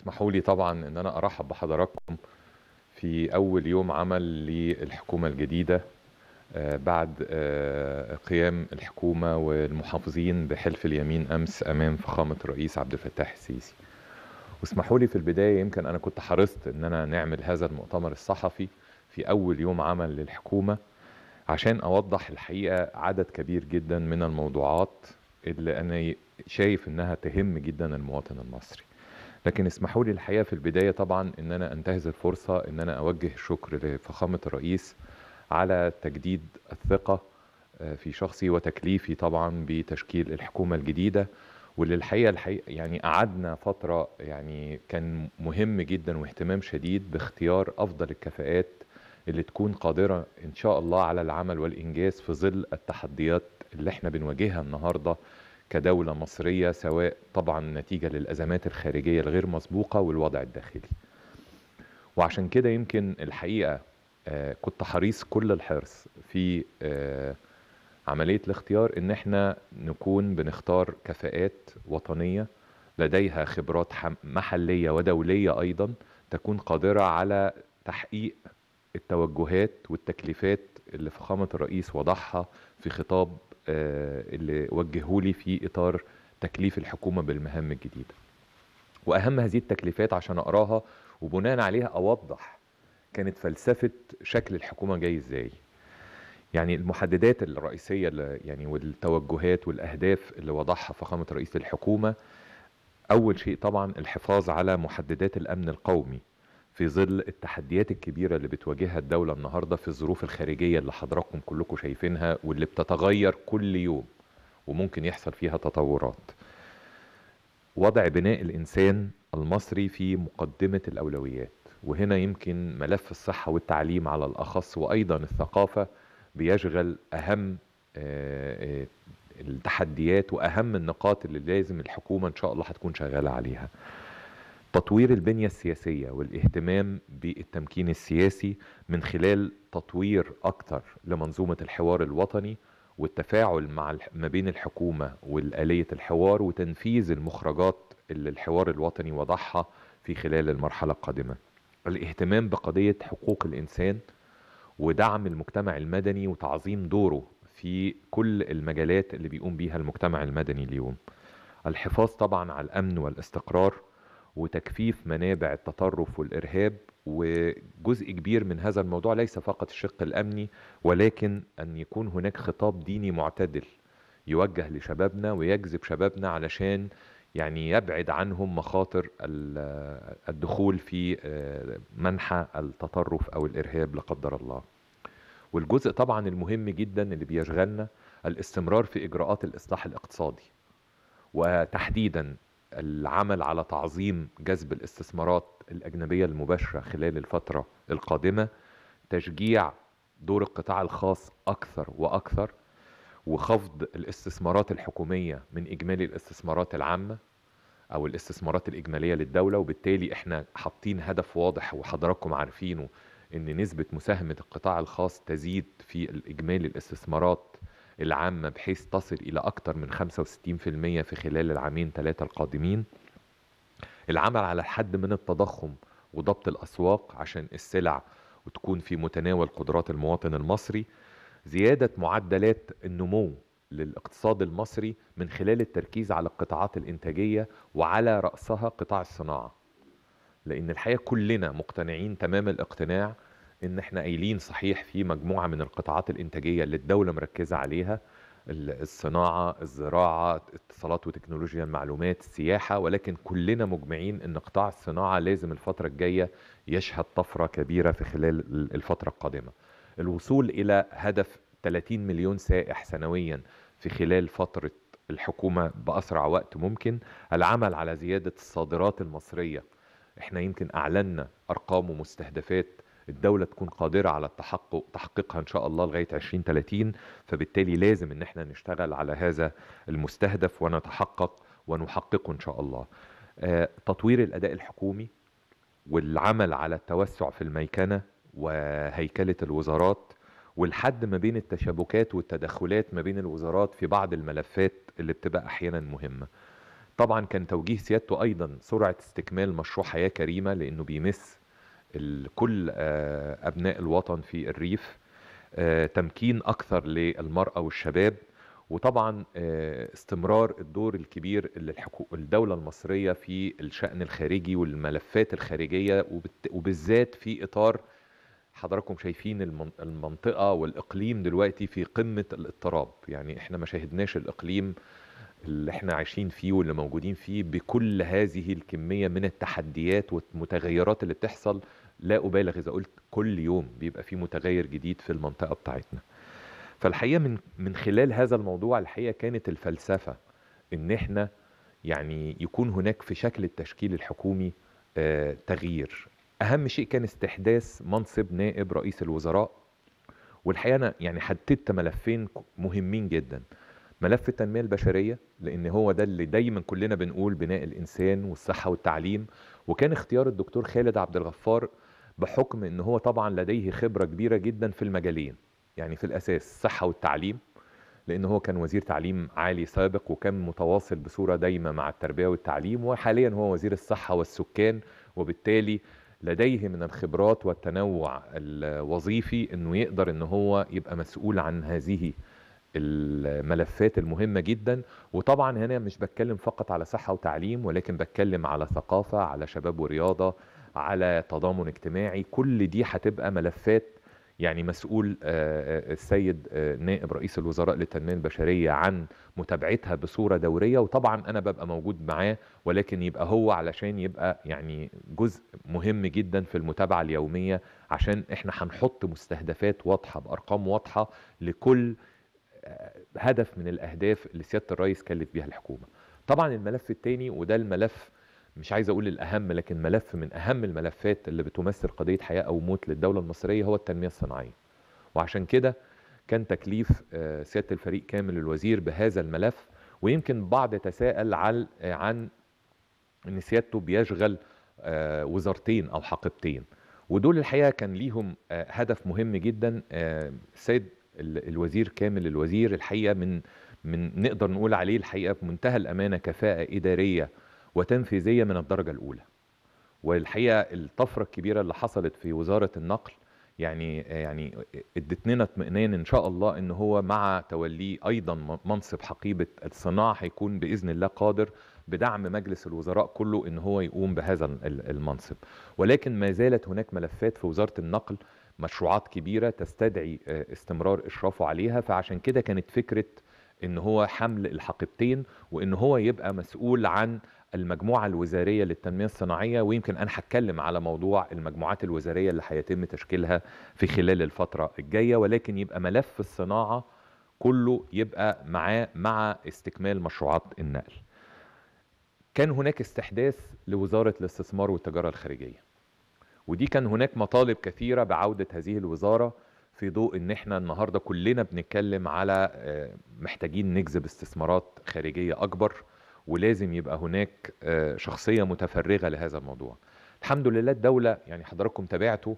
اسمحوا لي طبعا ان انا ارحب بحضراتكم في اول يوم عمل للحكومه الجديده آه، بعد آه، قيام الحكومه والمحافظين بحلف اليمين امس امام فخامه الرئيس عبد الفتاح السيسي. واسمحوا لي في البدايه يمكن انا كنت حرصت ان انا نعمل هذا المؤتمر الصحفي في اول يوم عمل للحكومه عشان اوضح الحقيقه عدد كبير جدا من الموضوعات اللي انا شايف انها تهم جدا المواطن المصري. لكن اسمحوا لي الحقيقه في البدايه طبعا ان انا انتهز الفرصه ان انا اوجه الشكر لفخامه الرئيس على تجديد الثقه آه، في شخصي وتكليفي طبعا بتشكيل الحكومه الجديده واللي الحقيقه الحقيقه يعني قعدنا فتره يعني كان مهم جدا واهتمام شديد باختيار افضل الكفاءات اللي تكون قادره ان شاء الله على العمل والانجاز في ظل التحديات اللي احنا بنواجهها النهارده كدولة مصرية سواء طبعا نتيجة للأزمات الخارجية الغير مسبوقة والوضع الداخلي وعشان كده يمكن الحقيقة آه، كنت حريص كل الحرص في آه، عملية الاختيار ان احنا نكون بنختار كفاءات وطنية لديها خبرات محلية ودولية ايضا تكون قادرة على تحقيق التوجهات والتكليفات اللي فخامة الرئيس وضعها في خطاب آه، اللي وجهوا لي في اطار تكليف الحكومه بالمهام الجديده. واهم هذه التكليفات عشان اقراها وبناء عليها اوضح كانت فلسفه شكل الحكومه جاي ازاي. يعني المحددات الرئيسيه اللي يعني والتوجهات والاهداف اللي وضعها فخامه رئيس الحكومه اول شيء طبعا الحفاظ على محددات الامن القومي في ظل التحديات الكبيرة اللي بتواجهها الدولة النهاردة في الظروف الخارجية اللي حضراتكم كلكم شايفينها واللي بتتغير كل يوم وممكن يحصل فيها تطورات وضع بناء الإنسان المصري في مقدمة الأولويات وهنا يمكن ملف الصحة والتعليم على الأخص وأيضا الثقافة بيشغل أهم آه، آه، التحديات وأهم النقاط اللي لازم الحكومة إن شاء الله هتكون شغالة عليها تطوير البنية السياسية والاهتمام بالتمكين السياسي من خلال تطوير أكثر لمنظومة الحوار الوطني والتفاعل مع ما بين الحكومة والآلية الحوار وتنفيذ المخرجات اللي الحوار الوطني وضعها في خلال المرحلة القادمة الاهتمام بقضية حقوق الإنسان ودعم المجتمع المدني وتعظيم دوره في كل المجالات اللي بيقوم بيها المجتمع المدني اليوم الحفاظ طبعا على الأمن والاستقرار وتكفيف منابع التطرف والارهاب وجزء كبير من هذا الموضوع ليس فقط الشق الامني ولكن ان يكون هناك خطاب ديني معتدل يوجه لشبابنا ويجذب شبابنا علشان يعني يبعد عنهم مخاطر الدخول في آه، منحى التطرف او الارهاب لا قدر الله. والجزء طبعا المهم جدا اللي بيشغلنا الاستمرار في اجراءات الاصلاح الاقتصادي. وتحديدا العمل على تعظيم جذب الاستثمارات الاجنبيه المباشره خلال الفتره القادمه تشجيع دور القطاع الخاص اكثر واكثر وخفض الاستثمارات الحكوميه من اجمالي الاستثمارات العامه او الاستثمارات الاجماليه للدوله وبالتالي احنا حاطين هدف واضح وحضراتكم عارفينه ان نسبه مساهمه القطاع الخاص تزيد في اجمالي الاستثمارات العامة بحيث تصل إلى أكثر من 65% في خلال العامين ثلاثة القادمين العمل على الحد من التضخم وضبط الأسواق عشان السلع وتكون في متناول قدرات المواطن المصري زيادة معدلات النمو للاقتصاد المصري من خلال التركيز على القطاعات الإنتاجية وعلى رأسها قطاع الصناعة لأن الحقيقة كلنا مقتنعين تمام الاقتناع ان احنا قايلين صحيح في مجموعه من القطاعات الانتاجيه اللي الدوله مركزه عليها الصناعه، الزراعه، اتصالات وتكنولوجيا المعلومات، السياحه ولكن كلنا مجمعين ان قطاع الصناعه لازم الفتره الجايه يشهد طفره كبيره في خلال الفتره القادمه. الوصول الى هدف 30 مليون سائح سنويا في خلال فتره الحكومه باسرع وقت ممكن، العمل على زياده الصادرات المصريه. احنا يمكن اعلنا ارقام ومستهدفات الدولة تكون قادرة على التحقق تحقيقها إن شاء الله لغاية 2030 فبالتالي لازم إن احنا نشتغل على هذا المستهدف ونتحقق ونحققه إن شاء الله آه، تطوير الأداء الحكومي والعمل على التوسع في الميكنة وهيكلة الوزارات والحد ما بين التشابكات والتدخلات ما بين الوزارات في بعض الملفات اللي بتبقى أحيانا مهمة طبعا كان توجيه سيادته ايضا سرعه استكمال مشروع حياه كريمه لانه بيمس كل آه، ابناء الوطن في الريف آه، تمكين اكثر للمراه والشباب وطبعا آه، استمرار الدور الكبير اللي الدوله المصريه في الشان الخارجي والملفات الخارجيه وبالذات في اطار حضراتكم شايفين المنطقه والاقليم دلوقتي في قمه الاضطراب يعني احنا ما شاهدناش الاقليم اللي احنا عايشين فيه واللي موجودين فيه بكل هذه الكمية من التحديات والمتغيرات اللي بتحصل لا أبالغ إذا قلت كل يوم بيبقى في متغير جديد في المنطقة بتاعتنا فالحقيقة من, من خلال هذا الموضوع الحقيقة كانت الفلسفة إن احنا يعني يكون هناك في شكل التشكيل الحكومي آه تغيير أهم شيء كان استحداث منصب نائب رئيس الوزراء والحقيقة أنا يعني حددت ملفين مهمين جداً ملف التنمية البشرية لأن هو ده اللي دايما كلنا بنقول بناء الإنسان والصحة والتعليم وكان اختيار الدكتور خالد عبد الغفار بحكم ان هو طبعا لديه خبرة كبيرة جدا في المجالين يعني في الأساس الصحة والتعليم لأن هو كان وزير تعليم عالي سابق وكان متواصل بصورة دايمة مع التربية والتعليم وحاليا هو وزير الصحة والسكان وبالتالي لديه من الخبرات والتنوع الوظيفي انه يقدر ان هو يبقى مسؤول عن هذه الملفات المهمة جدا وطبعا هنا مش بتكلم فقط على صحة وتعليم ولكن بتكلم على ثقافة على شباب ورياضة على تضامن اجتماعي كل دي هتبقى ملفات يعني مسؤول آه، آه، السيد آه، نائب رئيس الوزراء للتنميه البشريه عن متابعتها بصوره دوريه وطبعا انا ببقى موجود معاه ولكن يبقى هو علشان يبقى يعني جزء مهم جدا في المتابعه اليوميه عشان احنا هنحط مستهدفات واضحه بارقام واضحه لكل هدف من الاهداف اللي سياده الرئيس كلف بيها الحكومه طبعا الملف الثاني وده الملف مش عايز اقول الاهم لكن ملف من اهم الملفات اللي بتمثل قضيه حياه او موت للدوله المصريه هو التنميه الصناعيه وعشان كده كان تكليف آه، سياده الفريق كامل الوزير بهذا الملف ويمكن بعض تساءل عن عن ان سيادته بيشغل آه، وزارتين او حقيبتين ودول الحقيقه كان ليهم آه، هدف مهم جدا السيد الوزير كامل الوزير الحقيقه من من نقدر نقول عليه الحقيقه بمنتهى الامانه كفاءه اداريه وتنفيذيه من الدرجه الاولى. والحقيقه الطفره الكبيره اللي حصلت في وزاره النقل يعني يعني ادتنا اطمئنان ان شاء الله ان هو مع توليه ايضا منصب حقيبه الصناعه هيكون باذن الله قادر بدعم مجلس الوزراء كله ان هو يقوم بهذا المنصب ولكن ما زالت هناك ملفات في وزاره النقل مشروعات كبيره تستدعي آه، استمرار اشرافه عليها فعشان كده كانت فكره ان هو حمل الحقيبتين وان هو يبقى مسؤول عن المجموعه الوزاريه للتنميه الصناعيه ويمكن انا هتكلم على موضوع المجموعات الوزاريه اللي هيتم تشكيلها في خلال الفتره الجايه ولكن يبقى ملف الصناعه كله يبقى معاه مع استكمال مشروعات النقل. كان هناك استحداث لوزاره الاستثمار والتجاره الخارجيه. ودي كان هناك مطالب كثيرة بعودة هذه الوزارة في ضوء ان احنا النهاردة كلنا بنتكلم على آه، محتاجين نجذب استثمارات خارجية اكبر ولازم يبقى هناك آه، شخصية متفرغة لهذا الموضوع الحمد لله الدولة يعني حضراتكم تابعتوا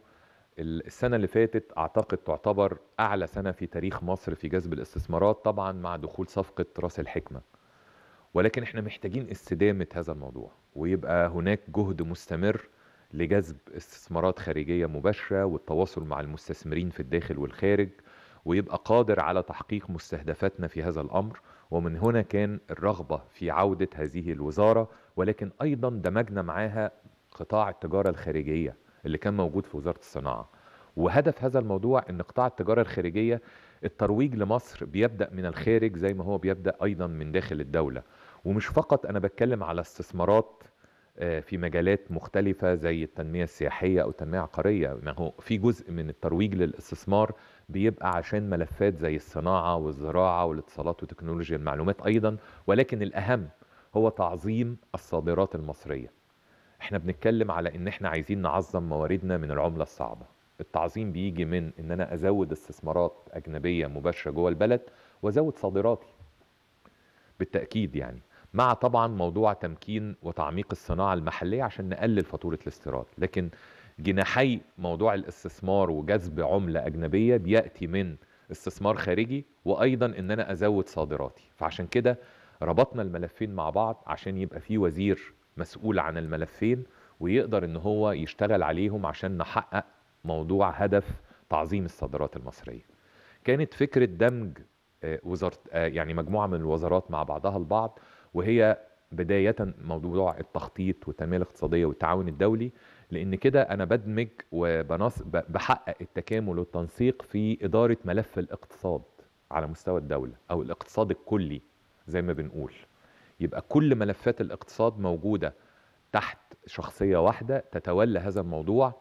السنة اللي فاتت أعتقد تعتبر أعلى سنة في تاريخ مصر في جذب الاستثمارات طبعا مع دخول صفقة رأس الحكمة ولكن احنا محتاجين استدامة هذا الموضوع ويبقى هناك جهد مستمر لجذب استثمارات خارجية مباشرة والتواصل مع المستثمرين في الداخل والخارج ويبقى قادر على تحقيق مستهدفاتنا في هذا الأمر ومن هنا كان الرغبة في عودة هذه الوزارة ولكن أيضا دمجنا معاها قطاع التجارة الخارجية اللي كان موجود في وزارة الصناعة وهدف هذا الموضوع ان قطاع التجاره الخارجيه الترويج لمصر بيبدا من الخارج زي ما هو بيبدا ايضا من داخل الدوله ومش فقط انا بتكلم على استثمارات آه، في مجالات مختلفة زي التنمية السياحية أو التنمية العقارية ما هو في جزء من الترويج للاستثمار بيبقى عشان ملفات زي الصناعة والزراعة والاتصالات وتكنولوجيا المعلومات أيضا ولكن الأهم هو تعظيم الصادرات المصرية احنا بنتكلم على ان احنا عايزين نعظم مواردنا من العملة الصعبة التعظيم بيجي من ان انا ازود استثمارات اجنبية مباشرة جوه البلد وازود صادراتي بالتأكيد يعني مع طبعا موضوع تمكين وتعميق الصناعة المحلية عشان نقلل فاتورة الاستيراد لكن جناحي موضوع الاستثمار وجذب عملة أجنبية بيأتي من استثمار خارجي وأيضا إن أنا أزود صادراتي فعشان كده ربطنا الملفين مع بعض عشان يبقى في وزير مسؤول عن الملفين ويقدر إن هو يشتغل عليهم عشان نحقق موضوع هدف تعظيم الصادرات المصرية كانت فكرة دمج آه، وزارة آه، يعني مجموعة من الوزارات مع بعضها البعض وهي بداية موضوع التخطيط والتنمية الاقتصادية والتعاون الدولي لأن كده أنا بدمج وبحقق التكامل والتنسيق في إدارة ملف الاقتصاد على مستوى الدولة أو الاقتصاد الكلي زي ما بنقول يبقى كل ملفات الاقتصاد موجودة تحت شخصية واحدة تتولى هذا الموضوع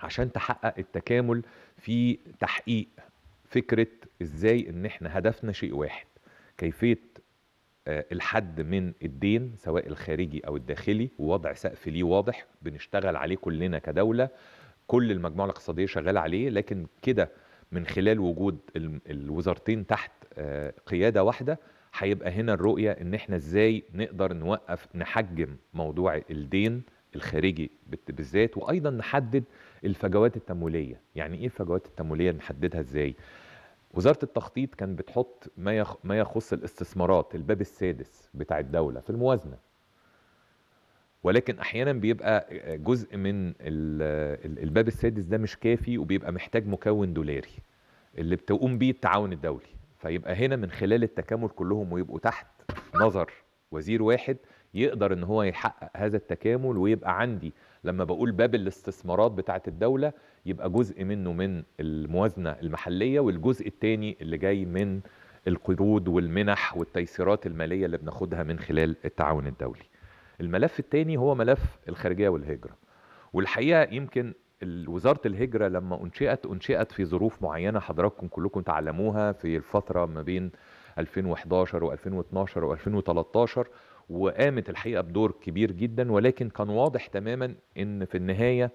عشان تحقق التكامل في تحقيق فكرة ازاي ان احنا هدفنا شيء واحد كيفية آه، الحد من الدين سواء الخارجي او الداخلي ووضع سقف ليه واضح بنشتغل عليه كلنا كدوله كل المجموعه الاقتصاديه شغاله عليه لكن كده من خلال وجود الوزارتين تحت آه، قياده واحده هيبقى هنا الرؤيه ان احنا ازاي نقدر نوقف نحجم موضوع الدين الخارجي بالذات وايضا نحدد الفجوات التمويليه يعني ايه الفجوات التمويليه نحددها ازاي وزاره التخطيط كان بتحط ما ما يخص الاستثمارات الباب السادس بتاع الدوله في الموازنه ولكن احيانا بيبقى جزء من الباب السادس ده مش كافي وبيبقى محتاج مكون دولاري اللي بتقوم بيه التعاون الدولي فيبقى هنا من خلال التكامل كلهم ويبقوا تحت نظر وزير واحد يقدر ان هو يحقق هذا التكامل ويبقى عندي لما بقول باب الاستثمارات بتاعه الدوله يبقى جزء منه من الموازنه المحليه والجزء الثاني اللي جاي من القروض والمنح والتيسيرات الماليه اللي بناخدها من خلال التعاون الدولي. الملف الثاني هو ملف الخارجيه والهجره. والحقيقه يمكن وزارة الهجرة لما أنشئت أنشئت في ظروف معينة حضراتكم كلكم تعلموها في الفترة ما بين 2011 و2012 و2013 وقامت الحقيقة بدور كبير جدا ولكن كان واضح تماما أن في النهاية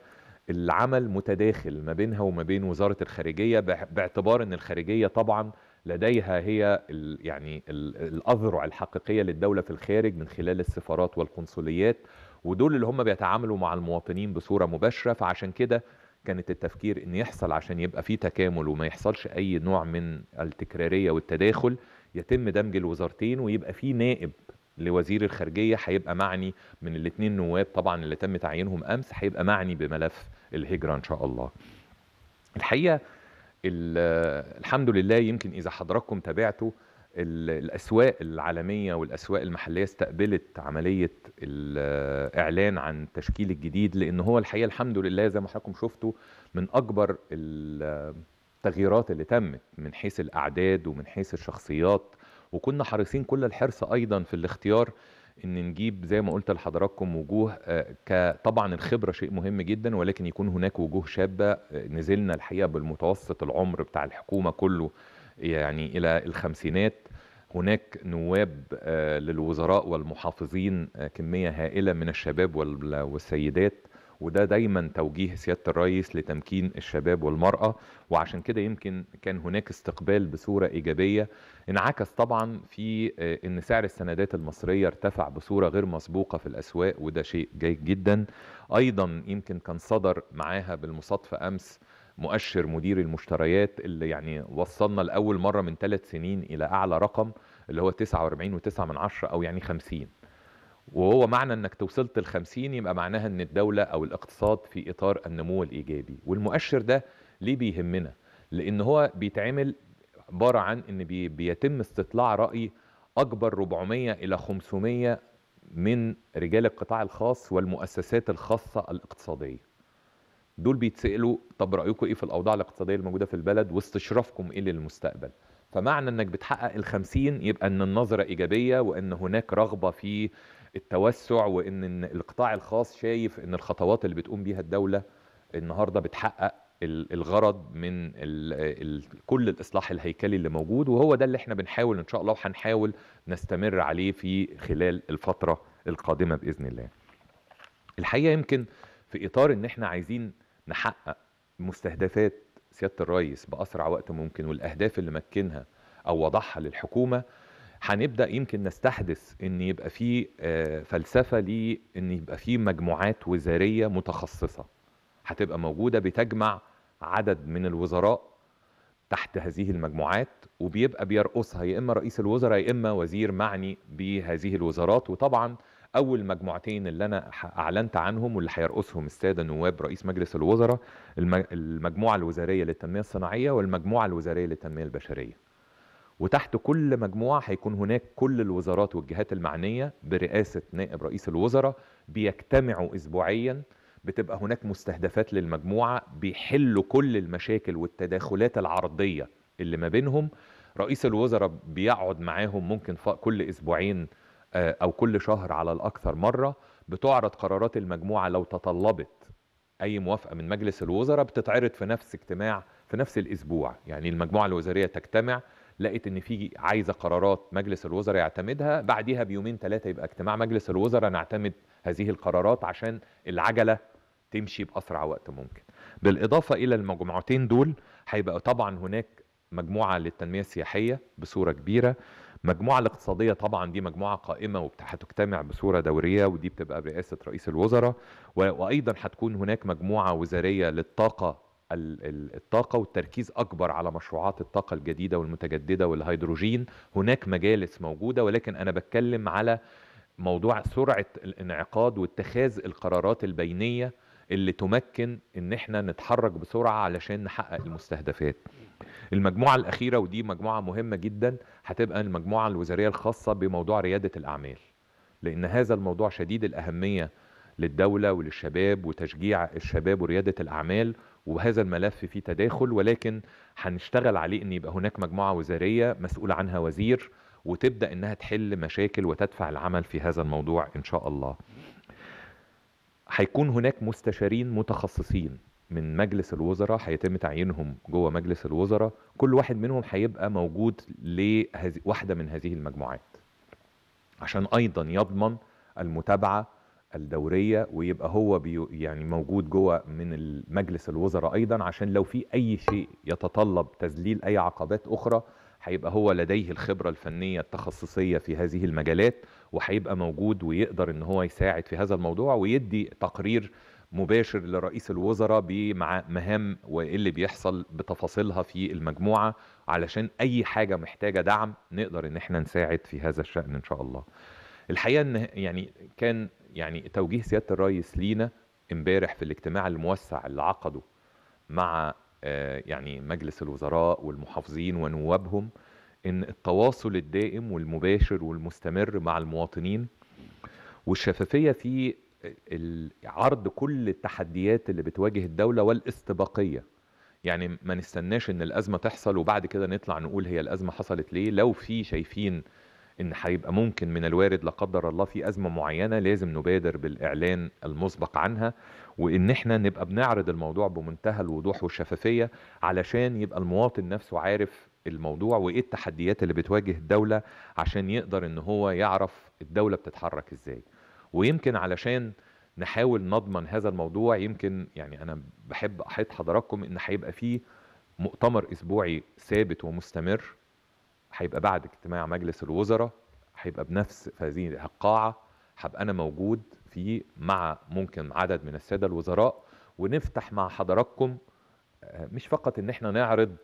العمل متداخل ما بينها وما بين وزاره الخارجيه باعتبار ان الخارجيه طبعا لديها هي الـ يعني الـ الاذرع الحقيقيه للدوله في الخارج من خلال السفارات والقنصليات ودول اللي هم بيتعاملوا مع المواطنين بصوره مباشره فعشان كده كانت التفكير ان يحصل عشان يبقى في تكامل وما يحصلش اي نوع من التكراريه والتداخل يتم دمج الوزارتين ويبقى في نائب لوزير الخارجيه هيبقى معني من الاثنين نواب طبعا اللي تم تعيينهم امس هيبقى معني بملف الهجرة إن شاء الله الحقيقة الحمد لله يمكن إذا حضراتكم تابعتوا الأسواق العالمية والأسواق المحلية استقبلت عملية الإعلان عن التشكيل الجديد لأن هو الحقيقة الحمد لله زي ما حضراتكم شفتوا من أكبر التغييرات اللي تمت من حيث الأعداد ومن حيث الشخصيات وكنا حريصين كل الحرص أيضا في الاختيار ان نجيب زي ما قلت لحضراتكم وجوه آه، طبعا الخبره شيء مهم جدا ولكن يكون هناك وجوه شابه آه، نزلنا الحقيقه بالمتوسط العمر بتاع الحكومه كله يعني الى الخمسينات هناك نواب آه، للوزراء والمحافظين كميه هائله من الشباب والسيدات وده دايما توجيه سياده الرئيس لتمكين الشباب والمراه وعشان كده يمكن كان هناك استقبال بصوره ايجابيه انعكس طبعا في آه، ان سعر السندات المصريه ارتفع بصوره غير مسبوقه في الاسواق وده شيء جيد جدا ايضا يمكن كان صدر معاها بالمصادفه امس مؤشر مدير المشتريات اللي يعني وصلنا لاول مره من ثلاث سنين الى اعلى رقم اللي هو 49.9 او يعني 50 وهو معنى انك توصلت ل 50 يبقى معناها ان الدوله او الاقتصاد في اطار النمو الايجابي والمؤشر ده ليه بيهمنا لان هو بيتعمل عباره عن ان بيتم استطلاع راي اكبر 400 الى 500 من رجال القطاع الخاص والمؤسسات الخاصه الاقتصاديه دول بيتسالوا طب رايكم ايه في الاوضاع الاقتصاديه الموجوده في البلد واستشرافكم ايه للمستقبل فمعنى انك بتحقق ال 50 يبقى ان النظره ايجابيه وان هناك رغبه في التوسع وان القطاع الخاص شايف ان الخطوات اللي بتقوم بيها الدوله النهارده بتحقق الغرض من الـ الـ كل الاصلاح الهيكلي اللي موجود وهو ده اللي احنا بنحاول ان شاء الله وهنحاول نستمر عليه في خلال الفتره القادمه باذن الله. الحقيقه يمكن في اطار ان احنا عايزين نحقق مستهدفات سياده الرئيس باسرع وقت ممكن والاهداف اللي مكنها او وضعها للحكومه هنبدا يمكن نستحدث ان يبقى في آه، فلسفه لان يبقى في مجموعات وزاريه متخصصه هتبقى موجوده بتجمع عدد من الوزراء تحت هذه المجموعات وبيبقى بيرقصها يا اما رئيس الوزراء يا اما وزير معني بهذه الوزارات وطبعا اول مجموعتين اللي انا اعلنت عنهم واللي هيرقصهم الساده النواب رئيس مجلس الوزراء المجموعه الوزاريه للتنميه الصناعيه والمجموعه الوزاريه للتنميه البشريه وتحت كل مجموعة هيكون هناك كل الوزارات والجهات المعنية برئاسة نائب رئيس الوزراء بيجتمعوا أسبوعيا بتبقى هناك مستهدفات للمجموعة بيحلوا كل المشاكل والتداخلات العرضية اللي ما بينهم رئيس الوزراء بيقعد معاهم ممكن كل أسبوعين آه، أو كل شهر على الأكثر مرة بتعرض قرارات المجموعة لو تطلبت أي موافقة من مجلس الوزراء بتتعرض في نفس اجتماع في نفس الأسبوع يعني المجموعة الوزارية تجتمع لقيت ان في عايزه قرارات مجلس الوزراء يعتمدها بعديها بيومين ثلاثه يبقى اجتماع مجلس الوزراء نعتمد هذه القرارات عشان العجله تمشي باسرع وقت ممكن بالاضافه الى المجموعتين دول هيبقى طبعا هناك مجموعه للتنميه السياحيه بصوره كبيره مجموعه الاقتصاديه طبعا دي مجموعه قائمه وهتجتمع بصوره دوريه ودي بتبقى برئاسه رئيس الوزراء وايضا هتكون هناك مجموعه وزاريه للطاقه الطاقة والتركيز أكبر على مشروعات الطاقة الجديدة والمتجددة والهيدروجين هناك مجالس موجودة ولكن أنا بتكلم على موضوع سرعة الانعقاد واتخاذ القرارات البينية اللي تمكن ان احنا نتحرك بسرعة علشان نحقق المستهدفات المجموعة الأخيرة ودي مجموعة مهمة جدا هتبقى المجموعة الوزارية الخاصة بموضوع ريادة الأعمال لأن هذا الموضوع شديد الأهمية للدولة وللشباب وتشجيع الشباب وريادة الأعمال وهذا الملف فيه تداخل ولكن هنشتغل عليه ان يبقى هناك مجموعه وزاريه مسؤول عنها وزير وتبدا انها تحل مشاكل وتدفع العمل في هذا الموضوع ان شاء الله. هيكون هناك مستشارين متخصصين من مجلس الوزراء هيتم تعيينهم جوه مجلس الوزراء كل واحد منهم هيبقى موجود لواحده من هذه المجموعات عشان ايضا يضمن المتابعه الدوريه ويبقى هو يعني موجود جوه من مجلس الوزراء ايضا عشان لو في اي شيء يتطلب تذليل اي عقبات اخرى هيبقى هو لديه الخبره الفنيه التخصصيه في هذه المجالات وهيبقى موجود ويقدر ان هو يساعد في هذا الموضوع ويدي تقرير مباشر لرئيس الوزراء مع مهام وايه اللي بيحصل بتفاصيلها في المجموعه علشان اي حاجه محتاجه دعم نقدر ان احنا نساعد في هذا الشان ان شاء الله. الحقيقه ان يعني كان يعني توجيه سياده الرئيس لينا امبارح في الاجتماع الموسع اللي عقده مع آه، يعني مجلس الوزراء والمحافظين ونوابهم ان التواصل الدائم والمباشر والمستمر مع المواطنين والشفافيه في آه، عرض كل التحديات اللي بتواجه الدوله والاستباقيه يعني ما نستناش ان الازمه تحصل وبعد كده نطلع نقول هي الازمه حصلت ليه لو في شايفين ان هيبقى ممكن من الوارد لا قدر الله في ازمه معينه لازم نبادر بالاعلان المسبق عنها وان احنا نبقى بنعرض الموضوع بمنتهى الوضوح والشفافيه علشان يبقى المواطن نفسه عارف الموضوع وايه التحديات اللي بتواجه الدوله عشان يقدر ان هو يعرف الدوله بتتحرك ازاي ويمكن علشان نحاول نضمن هذا الموضوع يمكن يعني انا بحب احيط حضراتكم ان هيبقى فيه مؤتمر اسبوعي ثابت ومستمر هيبقى بعد اجتماع مجلس الوزراء هيبقى بنفس هذه القاعه هبقى انا موجود فيه مع ممكن عدد من الساده الوزراء ونفتح مع حضراتكم آه، مش فقط ان احنا نعرض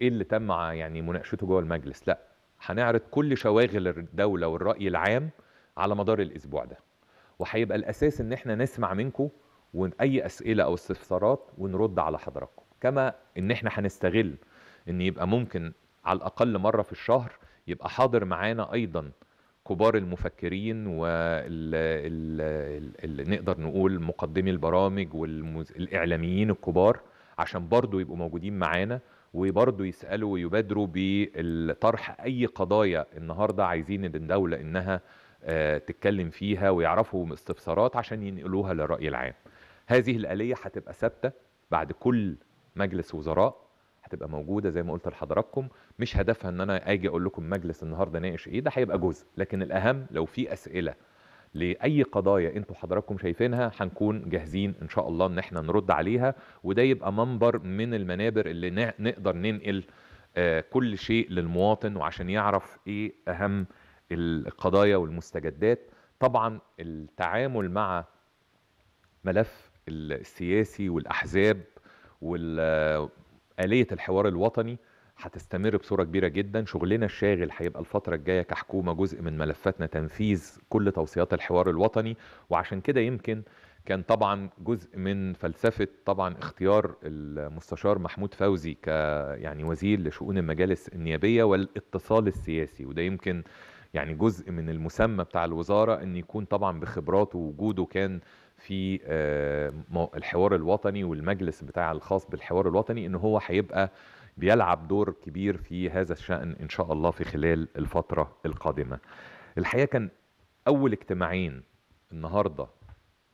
ايه اللي تم يعني مناقشته جوه المجلس لا هنعرض كل شواغل الدوله والراي العام على مدار الاسبوع ده وهيبقى الاساس ان احنا نسمع منكم واي اسئله او استفسارات ونرد على حضراتكم كما ان احنا هنستغل ان يبقى ممكن على الاقل مره في الشهر يبقى حاضر معانا ايضا كبار المفكرين واللي نقدر نقول مقدمي البرامج والاعلاميين الكبار عشان برضو يبقوا موجودين معانا وبرضو يسالوا ويبادروا بطرح اي قضايا النهارده عايزين الدوله انها آه، تتكلم فيها ويعرفوا استفسارات عشان ينقلوها للراي العام. هذه الاليه هتبقى ثابته بعد كل مجلس وزراء هتبقى موجوده زي ما قلت لحضراتكم مش هدفها ان انا اجي اقول لكم مجلس النهارده ناقش ايه ده هيبقى جزء لكن الاهم لو في اسئله لاي قضايا انتوا حضراتكم شايفينها هنكون جاهزين ان شاء الله ان احنا نرد عليها وده يبقى منبر من المنابر اللي نقدر ننقل آه، كل شيء للمواطن وعشان يعرف ايه اهم القضايا والمستجدات طبعا التعامل مع ملف السياسي والاحزاب وال آلية الحوار الوطني هتستمر بصوره كبيره جدا شغلنا الشاغل هيبقى الفتره الجايه كحكومه جزء من ملفاتنا تنفيذ كل توصيات الحوار الوطني وعشان كده يمكن كان طبعا جزء من فلسفه طبعا اختيار المستشار محمود فوزي ك يعني وزير لشؤون المجالس النيابيه والاتصال السياسي وده يمكن يعني جزء من المسمى بتاع الوزاره ان يكون طبعا بخبراته ووجوده كان في آه، الحوار الوطني والمجلس بتاع الخاص بالحوار الوطني ان هو هيبقى بيلعب دور كبير في هذا الشأن ان شاء الله في خلال الفترة القادمة الحقيقة كان اول اجتماعين النهاردة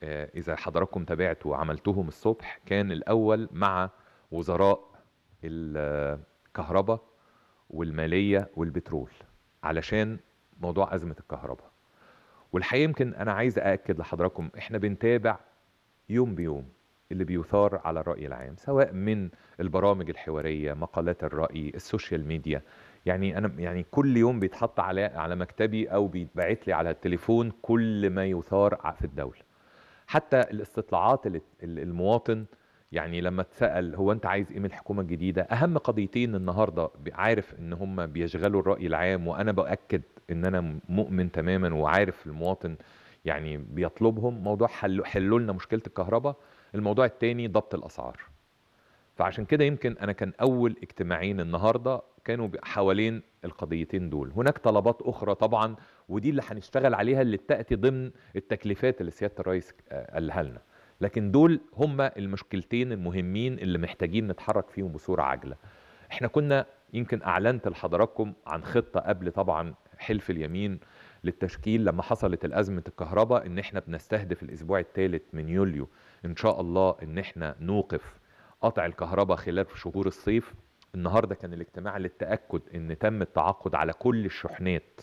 آه، اذا حضراتكم تابعتوا وعملتهم الصبح كان الاول مع وزراء الكهرباء والمالية والبترول علشان موضوع أزمة الكهرباء والحقيقه يمكن انا عايز ااكد لحضراتكم احنا بنتابع يوم بيوم اللي بيثار على الراي العام سواء من البرامج الحواريه مقالات الراي السوشيال ميديا يعني انا يعني كل يوم بيتحط على على مكتبي او بيتبعت لي على التليفون كل ما يثار في الدوله حتى الاستطلاعات اللي المواطن يعني لما اتسال هو انت عايز ايه من الحكومه الجديده اهم قضيتين النهارده عارف ان هم بيشغلوا الراي العام وانا باكد ان انا مؤمن تماما وعارف المواطن يعني بيطلبهم موضوع حلوا حلو لنا مشكله الكهرباء الموضوع الثاني ضبط الاسعار فعشان كده يمكن انا كان اول اجتماعين النهارده كانوا حوالين القضيتين دول هناك طلبات اخرى طبعا ودي اللي هنشتغل عليها اللي تاتي ضمن التكليفات اللي سياده الرئيس آه، قالها لنا لكن دول هما المشكلتين المهمين اللي محتاجين نتحرك فيهم بصورة عاجلة احنا كنا يمكن اعلنت لحضراتكم عن خطة قبل طبعا حلف اليمين للتشكيل لما حصلت الأزمة الكهرباء ان احنا بنستهدف الاسبوع الثالث من يوليو ان شاء الله ان احنا نوقف قطع الكهرباء خلال شهور الصيف النهارده كان الاجتماع للتاكد ان تم التعاقد على كل الشحنات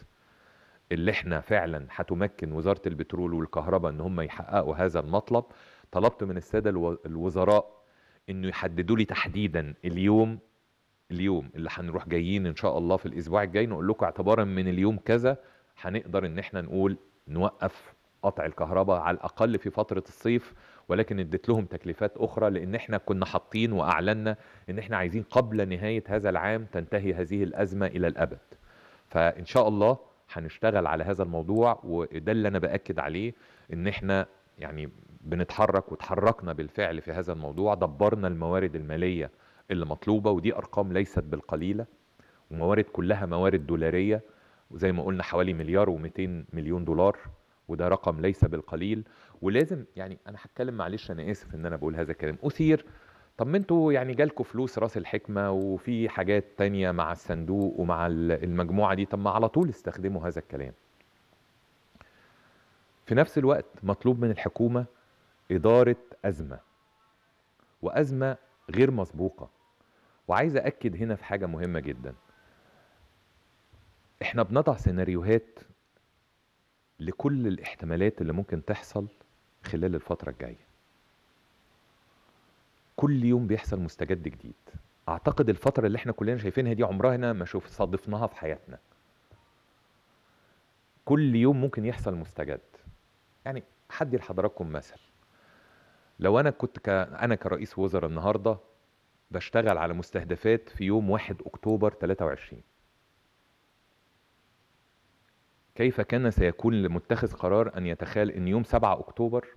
اللي احنا فعلا هتمكن وزاره البترول والكهرباء ان هم يحققوا هذا المطلب طلبت من الساده الوزراء انه يحددوا لي تحديدا اليوم اليوم اللي هنروح جايين ان شاء الله في الاسبوع الجاي نقول لكم اعتبارا من اليوم كذا هنقدر ان احنا نقول نوقف قطع الكهرباء على الاقل في فتره الصيف ولكن اديت لهم تكليفات اخرى لان احنا كنا حاطين واعلنا ان احنا عايزين قبل نهايه هذا العام تنتهي هذه الازمه الى الابد. فان شاء الله هنشتغل على هذا الموضوع وده اللي انا باكد عليه ان احنا يعني بنتحرك وتحركنا بالفعل في هذا الموضوع دبرنا الموارد المالية اللي مطلوبة ودي أرقام ليست بالقليلة وموارد كلها موارد دولارية وزي ما قلنا حوالي مليار و200 مليون دولار وده رقم ليس بالقليل ولازم يعني انا هتكلم معلش انا اسف ان انا بقول هذا الكلام اثير طب ما انتوا يعني جالكوا فلوس راس الحكمه وفي حاجات تانية مع الصندوق ومع المجموعه دي طب ما على طول استخدموا هذا الكلام في نفس الوقت مطلوب من الحكومة إدارة أزمة وأزمة غير مسبوقة وعايز أكد هنا في حاجة مهمة جدا إحنا بنضع سيناريوهات لكل الاحتمالات اللي ممكن تحصل خلال الفترة الجاية كل يوم بيحصل مستجد جديد اعتقد الفترة اللي احنا كلنا شايفينها دي عمرها ما شوف صادفناها في حياتنا كل يوم ممكن يحصل مستجد يعني حدي لحضراتكم مثل لو انا كنت ك... انا كرئيس وزراء النهارده بشتغل على مستهدفات في يوم 1 اكتوبر 23 كيف كان سيكون لمتخذ قرار ان يتخيل ان يوم 7 اكتوبر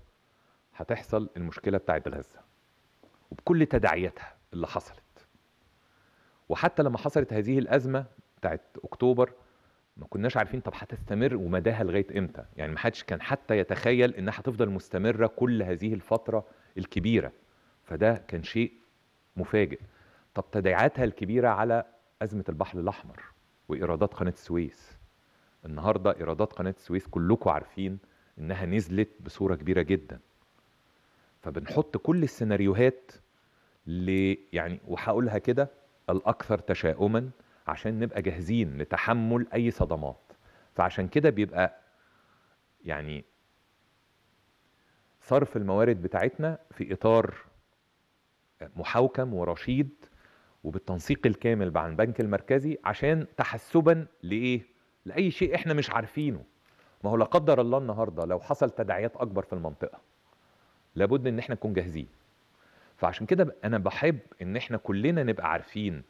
هتحصل المشكله بتاعت غزه وبكل تداعياتها اللي حصلت وحتى لما حصلت هذه الازمه بتاعت اكتوبر ما كناش عارفين طب هتستمر ومداها لغايه امتى يعني ما حدش كان حتى يتخيل انها هتفضل مستمره كل هذه الفتره الكبيره فده كان شيء مفاجئ طب تداعياتها الكبيره على ازمه البحر الاحمر وايرادات قناه السويس النهارده ايرادات قناه السويس كلكم عارفين انها نزلت بصوره كبيره جدا فبنحط كل السيناريوهات ل يعني وهقولها كده الاكثر تشاؤما عشان نبقى جاهزين لتحمل اي صدمات فعشان كده بيبقى يعني صرف الموارد بتاعتنا في اطار محوكم ورشيد وبالتنسيق الكامل مع البنك المركزي عشان تحسبا لايه؟ لاي شيء احنا مش عارفينه. ما هو لا قدر الله النهارده لو حصل تداعيات اكبر في المنطقه لابد ان احنا نكون جاهزين. فعشان كده انا بحب ان احنا كلنا نبقى عارفين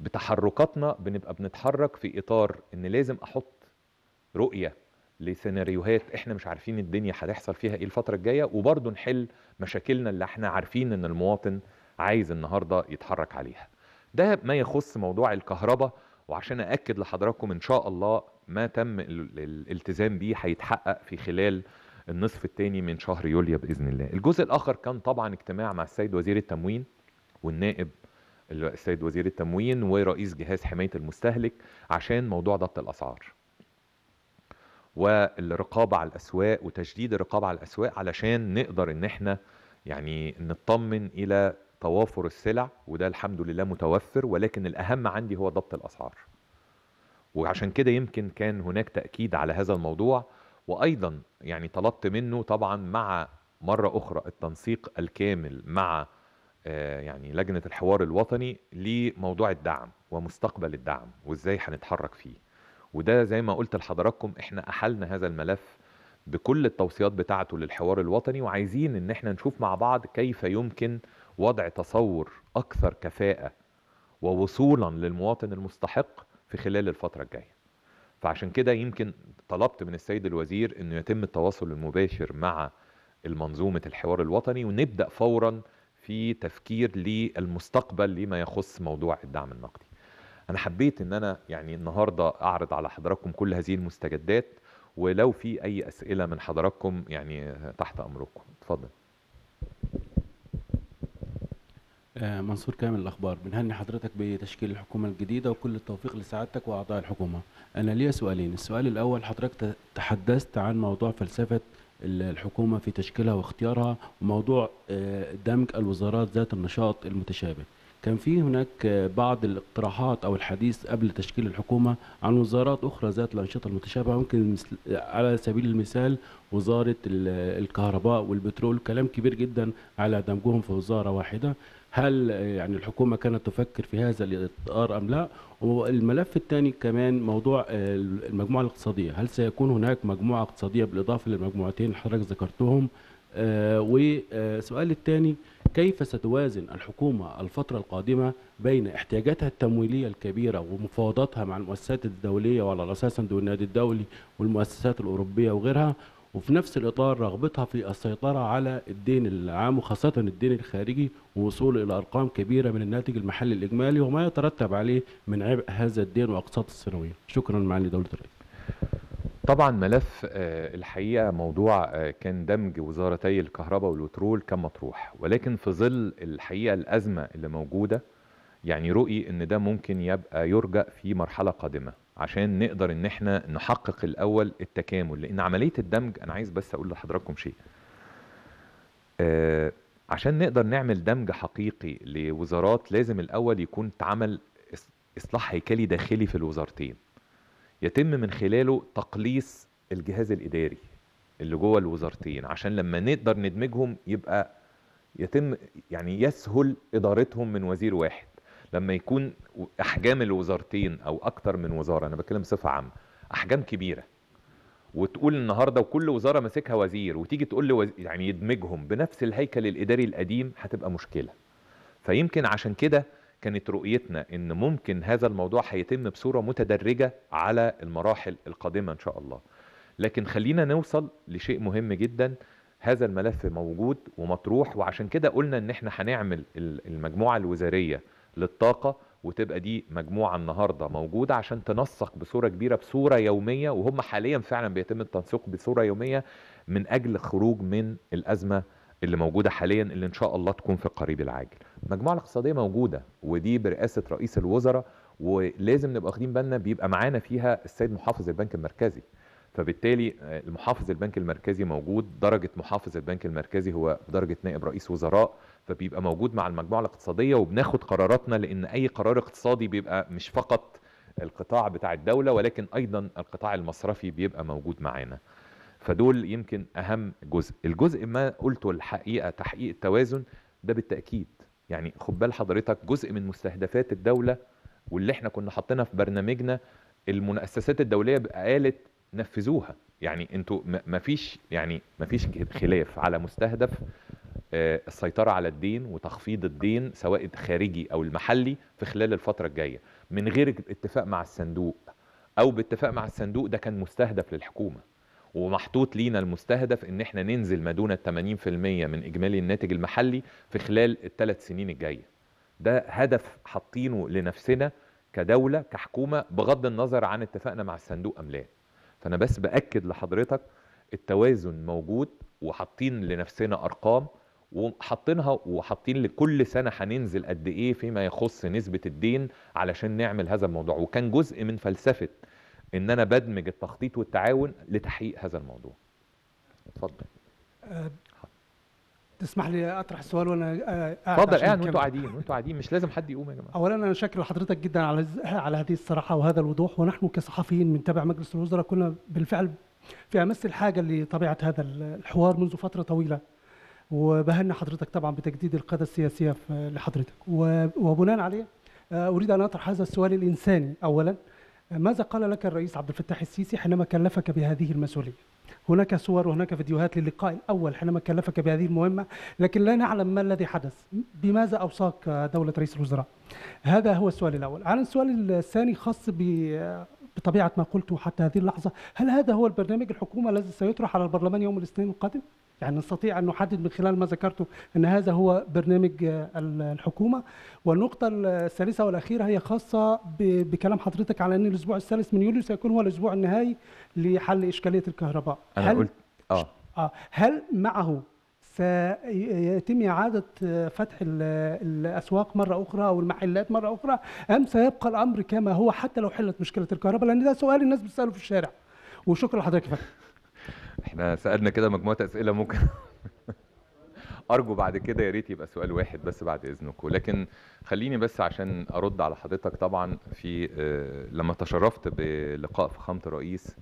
بتحركاتنا بنبقى بنتحرك في اطار ان لازم احط رؤيه لسيناريوهات احنا مش عارفين الدنيا هتحصل فيها ايه الفتره الجايه وبرضه نحل مشاكلنا اللي احنا عارفين ان المواطن عايز النهارده يتحرك عليها. ده ما يخص موضوع الكهرباء وعشان اكد لحضراتكم ان شاء الله ما تم الالتزام بيه هيتحقق في خلال النصف الثاني من شهر يوليو باذن الله. الجزء الاخر كان طبعا اجتماع مع السيد وزير التموين والنائب السيد وزير التموين ورئيس جهاز حماية المستهلك عشان موضوع ضبط الأسعار والرقابة على الأسواق وتشديد الرقابة على الأسواق علشان نقدر إن احنا يعني نطمن إلى توافر السلع وده الحمد لله متوفر ولكن الأهم عندي هو ضبط الأسعار وعشان كده يمكن كان هناك تأكيد على هذا الموضوع وأيضا يعني طلبت منه طبعا مع مرة أخرى التنسيق الكامل مع آه، يعني لجنة الحوار الوطني لموضوع الدعم ومستقبل الدعم وازاي هنتحرك فيه وده زي ما قلت لحضراتكم احنا احلنا هذا الملف بكل التوصيات بتاعته للحوار الوطني وعايزين ان احنا نشوف مع بعض كيف يمكن وضع تصور اكثر كفاءة ووصولا للمواطن المستحق في خلال الفترة الجاية فعشان كده يمكن طلبت من السيد الوزير انه يتم التواصل المباشر مع المنظومة الحوار الوطني ونبدأ فوراً في تفكير للمستقبل لما يخص موضوع الدعم النقدي انا حبيت ان انا يعني النهارده اعرض على حضراتكم كل هذه المستجدات ولو في اي اسئله من حضراتكم يعني تحت امركم اتفضل آه، منصور كامل الاخبار بنهني حضرتك بتشكيل الحكومه الجديده وكل التوفيق لسعادتك واعضاء الحكومه انا لي سؤالين السؤال الاول حضرتك تحدثت عن موضوع فلسفه الحكومة في تشكيلها واختيارها وموضوع آه، دمج الوزارات ذات النشاط المتشابه كان في هناك آه، بعض الاقتراحات او الحديث قبل تشكيل الحكومه عن وزارات اخرى ذات الانشطه المتشابهه ممكن آه، على سبيل المثال وزاره الكهرباء والبترول كلام كبير جدا على دمجهم في وزاره واحده هل يعني الحكومه كانت تفكر في هذا الاطار ام لا والملف الثاني كمان موضوع المجموعه الاقتصاديه هل سيكون هناك مجموعه اقتصاديه بالاضافه للمجموعتين اللي حضرتك ذكرتهم آه، والسؤال الثاني كيف ستوازن الحكومة الفترة القادمة بين احتياجاتها التمويلية الكبيرة ومفاوضاتها مع المؤسسات الدولية وعلى أساس النادي الدولي والمؤسسات الأوروبية وغيرها وفي نفس الإطار رغبتها في السيطرة على الدين العام وخاصة الدين الخارجي ووصوله إلى أرقام كبيرة من الناتج المحلي الإجمالي وما يترتب عليه من عبء هذا الدين وأقساط السنوية شكرا معالي دولة الرئيس طبعا ملف آه، الحقيقه موضوع آه، كان دمج وزارتي الكهرباء والبترول كان مطروح ولكن في ظل الحقيقه الازمه اللي موجوده يعني رؤي ان ده ممكن يبقى يرجى في مرحله قادمه عشان نقدر ان احنا نحقق الاول التكامل لان عمليه الدمج انا عايز بس اقول لحضراتكم شيء آه عشان نقدر نعمل دمج حقيقي لوزارات لازم الاول يكون اتعمل اصلاح هيكلي داخلي في الوزارتين يتم من خلاله تقليص الجهاز الاداري اللي جوه الوزارتين عشان لما نقدر ندمجهم يبقى يتم يعني يسهل ادارتهم من وزير واحد لما يكون احجام الوزارتين او اكتر من وزاره انا بتكلم بصفه عامه احجام كبيره وتقول النهارده وكل وزاره ماسكها وزير وتيجي تقول لوز... يعني يدمجهم بنفس الهيكل الاداري القديم هتبقى مشكله فيمكن عشان كده كانت رؤيتنا ان ممكن هذا الموضوع هيتم بصوره متدرجه على المراحل القادمه ان شاء الله لكن خلينا نوصل لشيء مهم جدا هذا الملف موجود ومطروح وعشان كده قلنا ان احنا هنعمل المجموعه الوزاريه للطاقه وتبقى دي مجموعه النهارده موجوده عشان تنسق بصوره كبيره بصوره يوميه وهم حاليا فعلا بيتم التنسيق بصوره يوميه من اجل خروج من الازمه اللي موجوده حاليا اللي ان شاء الله تكون في القريب العاجل. المجموعه الاقتصاديه موجوده ودي برئاسه رئيس الوزراء ولازم نبقى واخدين بالنا بيبقى معانا فيها السيد محافظ البنك المركزي. فبالتالي آه، المحافظ البنك المركزي موجود درجة محافظ البنك المركزي هو درجة نائب رئيس وزراء فبيبقى موجود مع المجموعه الاقتصاديه وبناخد قراراتنا لان اي قرار اقتصادي بيبقى مش فقط القطاع بتاع الدوله ولكن ايضا القطاع المصرفي بيبقى موجود معانا فدول يمكن اهم جزء الجزء ما قلته الحقيقه تحقيق التوازن ده بالتاكيد يعني خد بال حضرتك جزء من مستهدفات الدوله واللي احنا كنا حاطينها في برنامجنا المؤسسات الدوليه قالت نفذوها يعني انتوا مفيش يعني مفيش خلاف على مستهدف آه، السيطرة على الدين وتخفيض الدين سواء الخارجي أو المحلي في خلال الفترة الجاية من غير اتفاق مع الصندوق أو باتفاق مع الصندوق ده كان مستهدف للحكومة ومحطوط لينا المستهدف ان احنا ننزل ما دون ال 80% من اجمالي الناتج المحلي في خلال الثلاث سنين الجايه. ده هدف حاطينه لنفسنا كدوله كحكومه بغض النظر عن اتفقنا مع الصندوق ام لا. فانا بس باكد لحضرتك التوازن موجود وحاطين لنفسنا ارقام وحاطينها وحاطين لكل سنه هننزل قد ايه فيما يخص نسبه الدين علشان نعمل هذا الموضوع وكان جزء من فلسفه ان انا بدمج التخطيط والتعاون لتحقيق هذا الموضوع اتفضل أه تسمح لي اطرح السؤال وانا آه، قاعد اتفضل قاعد وانتوا قاعدين وانتوا قاعدين مش لازم حد يقوم يا جماعه اولا انا شاكر لحضرتك جدا على على هذه الصراحه وهذا الوضوح ونحن كصحفيين من تبع مجلس الوزراء كنا بالفعل في امس الحاجه لطبيعه هذا الحوار منذ فتره طويله وبهني حضرتك طبعا بتجديد القياده السياسيه لحضرتك وبناء عليه آه، اريد ان اطرح هذا السؤال الانساني اولا آه، ماذا قال لك الرئيس عبد الفتاح السيسي حينما كلفك بهذه المسؤوليه؟ هناك صور وهناك فيديوهات للقاء الاول حينما كلفك بهذه المهمه لكن لا نعلم ما الذي حدث بماذا اوصاك آه، دوله رئيس الوزراء؟ هذا هو السؤال الاول، على السؤال الثاني خاص بطبيعه ما قلته حتى هذه اللحظه، هل هذا هو البرنامج الحكومه الذي سيطرح على البرلمان يوم الاثنين القادم؟ يعني نستطيع أن نحدد من خلال ما ذكرته أن هذا هو برنامج آه، الحكومة والنقطة الثالثة والأخيرة هي خاصة بكلام حضرتك على أن الأسبوع الثالث من يوليو سيكون هو الأسبوع النهائي لحل إشكالية الكهرباء أنا هل قلت آه. آه هل معه سيتم إعادة آه، فتح الأسواق مرة أخرى أو المحلات مرة أخرى أم سيبقى الأمر كما هو حتى لو حلت مشكلة الكهرباء لأن ده سؤال الناس بتسأله في الشارع وشكرا لحضرتك احنا سالنا كده مجموعه اسئله ممكن ارجو بعد كده يا ريت يبقى سؤال واحد بس بعد اذنك ولكن خليني بس عشان ارد على حضرتك طبعا في آه، لما تشرفت بلقاء فخامه الرئيس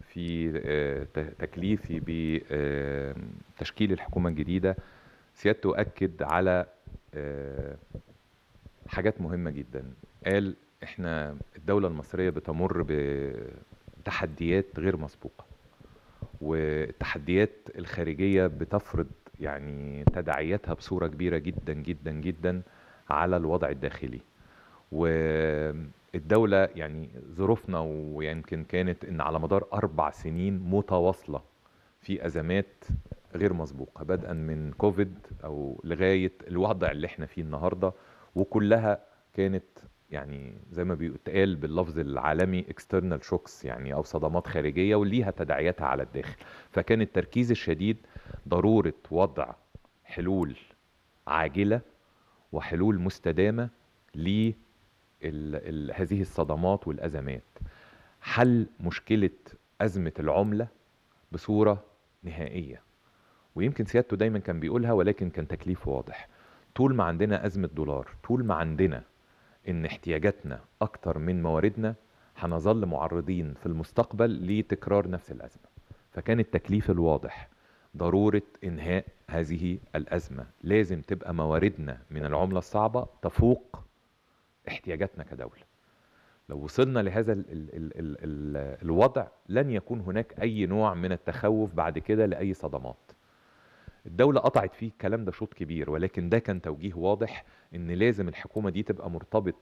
في آه، تكليفي بتشكيل آه، الحكومه الجديده سيادته اكد على حاجات مهمه جدا قال احنا الدوله المصريه بتمر بتحديات غير مسبوقه والتحديات الخارجية بتفرض يعني تداعياتها بصورة كبيرة جدا جدا جدا على الوضع الداخلي والدولة يعني ظروفنا ويمكن كانت ان على مدار اربع سنين متواصلة في ازمات غير مسبوقة بدءا من كوفيد او لغاية الوضع اللي احنا فيه النهاردة وكلها كانت يعني زي ما بيتقال باللفظ العالمي external shocks يعني او صدمات خارجيه وليها تداعياتها على الداخل فكان التركيز الشديد ضروره وضع حلول عاجله وحلول مستدامه ل هذه الصدمات والازمات حل مشكله ازمه العمله بصوره نهائيه ويمكن سيادته دايما كان بيقولها ولكن كان تكليفه واضح طول ما عندنا ازمه دولار طول ما عندنا ان احتياجاتنا اكتر من مواردنا هنظل معرضين في المستقبل لتكرار نفس الازمه فكان التكليف الواضح ضروره انهاء هذه الازمه لازم تبقى مواردنا من العمله الصعبه تفوق احتياجاتنا كدوله لو وصلنا لهذا الـ الـ الـ الـ الوضع لن يكون هناك اي نوع من التخوف بعد كده لاي صدمات الدولة قطعت فيه الكلام ده شوط كبير ولكن ده كان توجيه واضح ان لازم الحكومة دي تبقى مرتبط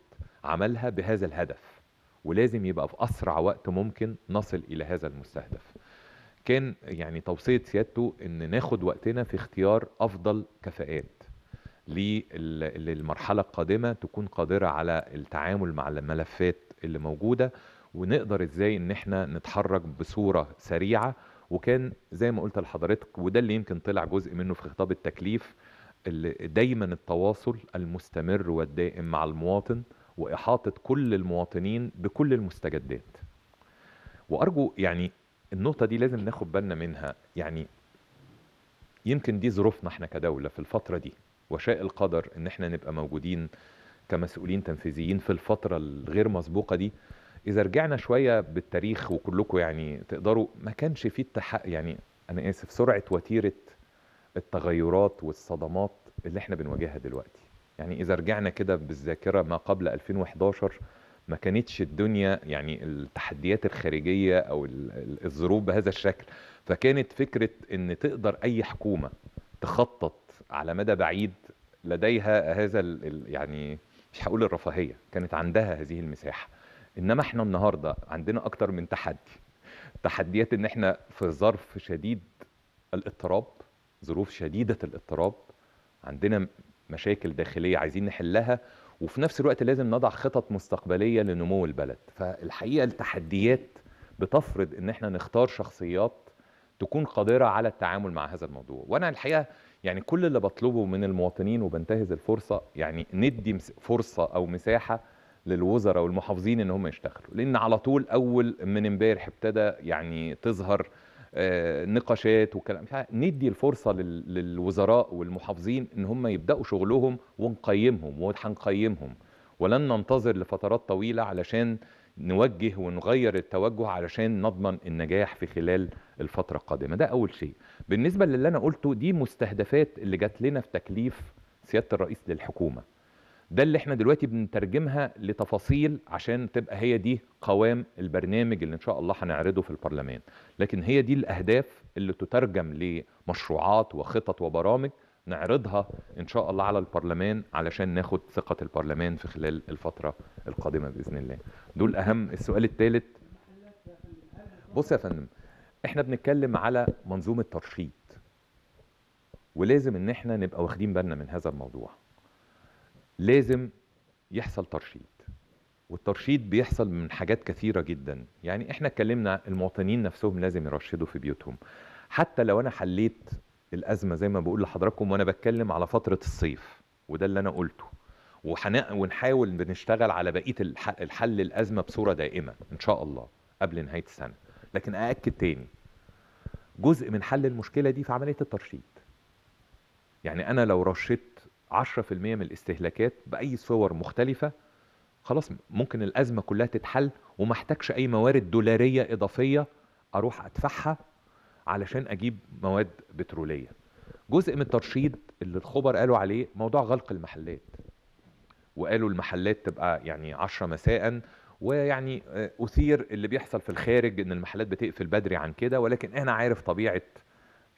عملها بهذا الهدف ولازم يبقى في اسرع وقت ممكن نصل الى هذا المستهدف كان يعني توصية سيادته ان ناخد وقتنا في اختيار افضل كفاءات للمرحلة القادمة تكون قادرة على التعامل مع الملفات اللي موجودة ونقدر ازاي ان احنا نتحرك بصورة سريعة وكان زي ما قلت لحضرتك وده اللي يمكن طلع جزء منه في خطاب التكليف اللي دايما التواصل المستمر والدائم مع المواطن واحاطه كل المواطنين بكل المستجدات وارجو يعني النقطه دي لازم ناخد بالنا منها يعني يمكن دي ظروفنا احنا كدوله في الفتره دي وشاء القدر ان احنا نبقى موجودين كمسؤولين تنفيذيين في الفتره الغير مسبوقه دي اذا رجعنا شويه بالتاريخ وكلكم يعني تقدروا ما كانش في التحق يعني انا اسف سرعه وتيره التغيرات والصدمات اللي احنا بنواجهها دلوقتي يعني اذا رجعنا كده بالذاكره ما قبل 2011 ما كانتش الدنيا يعني التحديات الخارجيه او الظروف بهذا الشكل فكانت فكره ان تقدر اي حكومه تخطط على مدى بعيد لديها هذا يعني مش هقول الرفاهيه كانت عندها هذه المساحه انما احنا النهارده عندنا اكتر من تحدي تحديات ان احنا في ظرف شديد الاضطراب ظروف شديده الاضطراب عندنا مشاكل داخليه عايزين نحلها وفي نفس الوقت لازم نضع خطط مستقبليه لنمو البلد فالحقيقه التحديات بتفرض ان احنا نختار شخصيات تكون قادره على التعامل مع هذا الموضوع وانا الحقيقه يعني كل اللي بطلبه من المواطنين وبنتهز الفرصه يعني ندي فرصه او مساحه للوزراء والمحافظين ان هم يشتغلوا لان على طول اول من امبارح ابتدى يعني تظهر آه، نقاشات وكلام ندي الفرصه للوزراء والمحافظين ان هم يبداوا شغلهم ونقيمهم وهنقيمهم ولن ننتظر لفترات طويله علشان نوجه ونغير التوجه علشان نضمن النجاح في خلال الفتره القادمه ده اول شيء بالنسبه للي انا قلته دي مستهدفات اللي جات لنا في تكليف سياده الرئيس للحكومه ده اللي احنا دلوقتي بنترجمها لتفاصيل عشان تبقى هي دي قوام البرنامج اللي ان شاء الله هنعرضه في البرلمان لكن هي دي الاهداف اللي تترجم لمشروعات وخطط وبرامج نعرضها ان شاء الله على البرلمان علشان ناخد ثقة البرلمان في خلال الفترة القادمة بإذن الله دول أهم السؤال الثالث بص يا فندم احنا بنتكلم على منظومة ترشيد ولازم ان احنا نبقى واخدين بالنا من هذا الموضوع لازم يحصل ترشيد والترشيد بيحصل من حاجات كثيره جدا يعني احنا اتكلمنا المواطنين نفسهم لازم يرشدوا في بيوتهم حتى لو انا حليت الازمه زي ما بقول لحضراتكم وانا بتكلم على فتره الصيف وده اللي انا قلته وحنا ونحاول بنشتغل على بقيه الحل الازمه بصوره دائمه ان شاء الله قبل نهايه السنه لكن ااكد تاني جزء من حل المشكله دي في عمليه الترشيد يعني انا لو رشدت 10% من الاستهلاكات باي صور مختلفه خلاص ممكن الازمه كلها تتحل وما احتاجش اي موارد دولاريه اضافيه اروح ادفعها علشان اجيب مواد بتروليه جزء من الترشيد اللي الخبر قالوا عليه موضوع غلق المحلات وقالوا المحلات تبقى يعني 10 مساء ويعني اثير اللي بيحصل في الخارج ان المحلات بتقفل بدري عن كده ولكن انا عارف طبيعه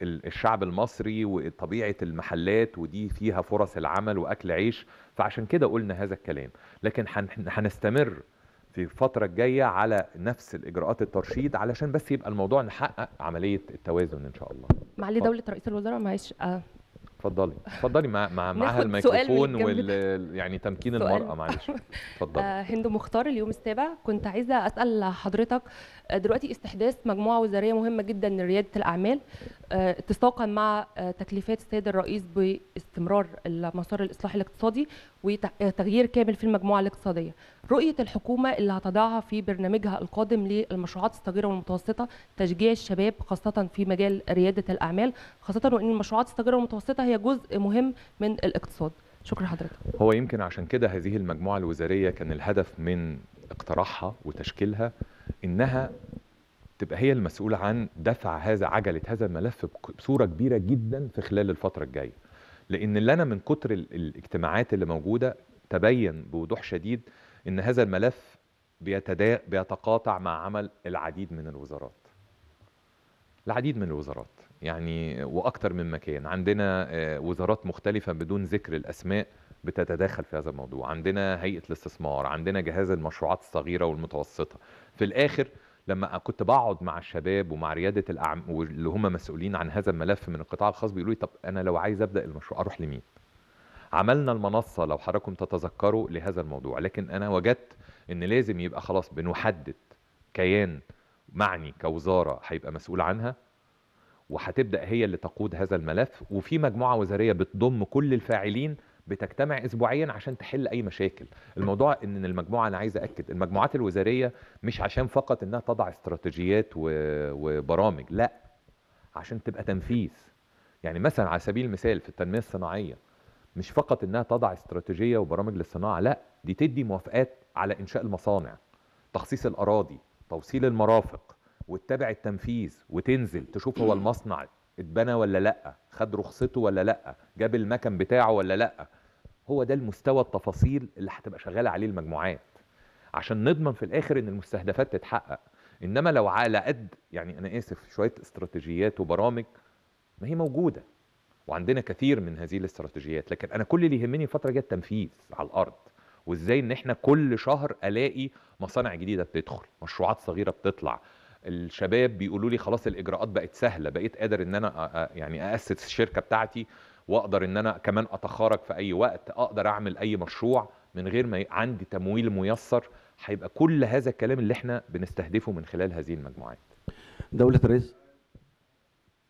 الشعب المصري وطبيعه المحلات ودي فيها فرص العمل واكل عيش فعشان كده قلنا هذا الكلام لكن هنستمر في الفترة الجاية على نفس الإجراءات الترشيد علشان بس يبقى الموضوع نحقق عملية التوازن إن شاء الله معالي دولة رئيس الوزراء معلش آه. اتفضلي اتفضلي مع مع معاها الميكروفون وال يعني تمكين المرأة معلش اتفضلي آه، هند مختار اليوم السابع كنت عايزة أسأل حضرتك آه، دلوقتي استحداث مجموعه وزاريه مهمه جدا لرياده الاعمال آه، اتساقا مع آه، تكليفات السيد الرئيس باستمرار مسار الاصلاح الاقتصادي وتغيير كامل في المجموعه الاقتصاديه. رؤيه الحكومه اللي هتضعها في برنامجها القادم للمشروعات الصغيره والمتوسطه تشجيع الشباب خاصه في مجال رياده الاعمال خاصه وان المشروعات الصغيره والمتوسطه هي جزء مهم من الاقتصاد. شكرا حضرتك. هو يمكن عشان كده هذه المجموعه الوزاريه كان الهدف من اقتراحها وتشكيلها انها تبقى هي المسؤوله عن دفع هذا عجله هذا الملف بصوره كبيره جدا في خلال الفتره الجايه لان اللي انا من كتر الاجتماعات اللي موجوده تبين بوضوح شديد ان هذا الملف بيتدا بيتقاطع مع عمل العديد من الوزارات العديد من الوزارات يعني واكثر من مكان عندنا آه، وزارات مختلفه بدون ذكر الاسماء بتتداخل في هذا الموضوع عندنا هيئه الاستثمار عندنا جهاز المشروعات الصغيره والمتوسطه في الاخر لما كنت بقعد مع الشباب ومع رياده الأعم... واللي هم مسؤولين عن هذا الملف من القطاع الخاص بيقولوا لي طب انا لو عايز ابدا المشروع اروح لمين عملنا المنصه لو حضراتكم تتذكروا لهذا الموضوع لكن انا وجدت ان لازم يبقى خلاص بنحدد كيان معني كوزاره هيبقى مسؤول عنها وهتبدا هي اللي تقود هذا الملف وفي مجموعه وزاريه بتضم كل الفاعلين بتجتمع اسبوعيا عشان تحل اي مشاكل الموضوع ان المجموعه انا عايز اكد المجموعات الوزاريه مش عشان فقط انها تضع استراتيجيات وبرامج لا عشان تبقى تنفيذ يعني مثلا على سبيل المثال في التنميه الصناعيه مش فقط انها تضع استراتيجيه وبرامج للصناعه لا دي تدي موافقات على انشاء المصانع تخصيص الاراضي توصيل المرافق وتتابع التنفيذ وتنزل تشوف هو المصنع اتبنى ولا لا خد رخصته ولا لا جاب المكن بتاعه ولا لا هو ده المستوى التفاصيل اللي هتبقى شغاله عليه المجموعات عشان نضمن في الاخر ان المستهدفات تتحقق انما لو على قد يعني انا اسف شويه استراتيجيات وبرامج ما هي موجوده وعندنا كثير من هذه الاستراتيجيات لكن انا كل اللي يهمني الفتره الجايه التنفيذ على الارض وازاي ان احنا كل شهر الاقي مصانع جديده بتدخل مشروعات صغيره بتطلع الشباب بيقولوا لي خلاص الاجراءات بقت سهله بقيت قادر ان انا يعني اسس الشركه بتاعتي واقدر ان انا كمان اتخارج في اي وقت اقدر اعمل اي مشروع من غير ما عندي تمويل ميسر هيبقى كل هذا الكلام اللي احنا بنستهدفه من خلال هذه المجموعات دوله الرزق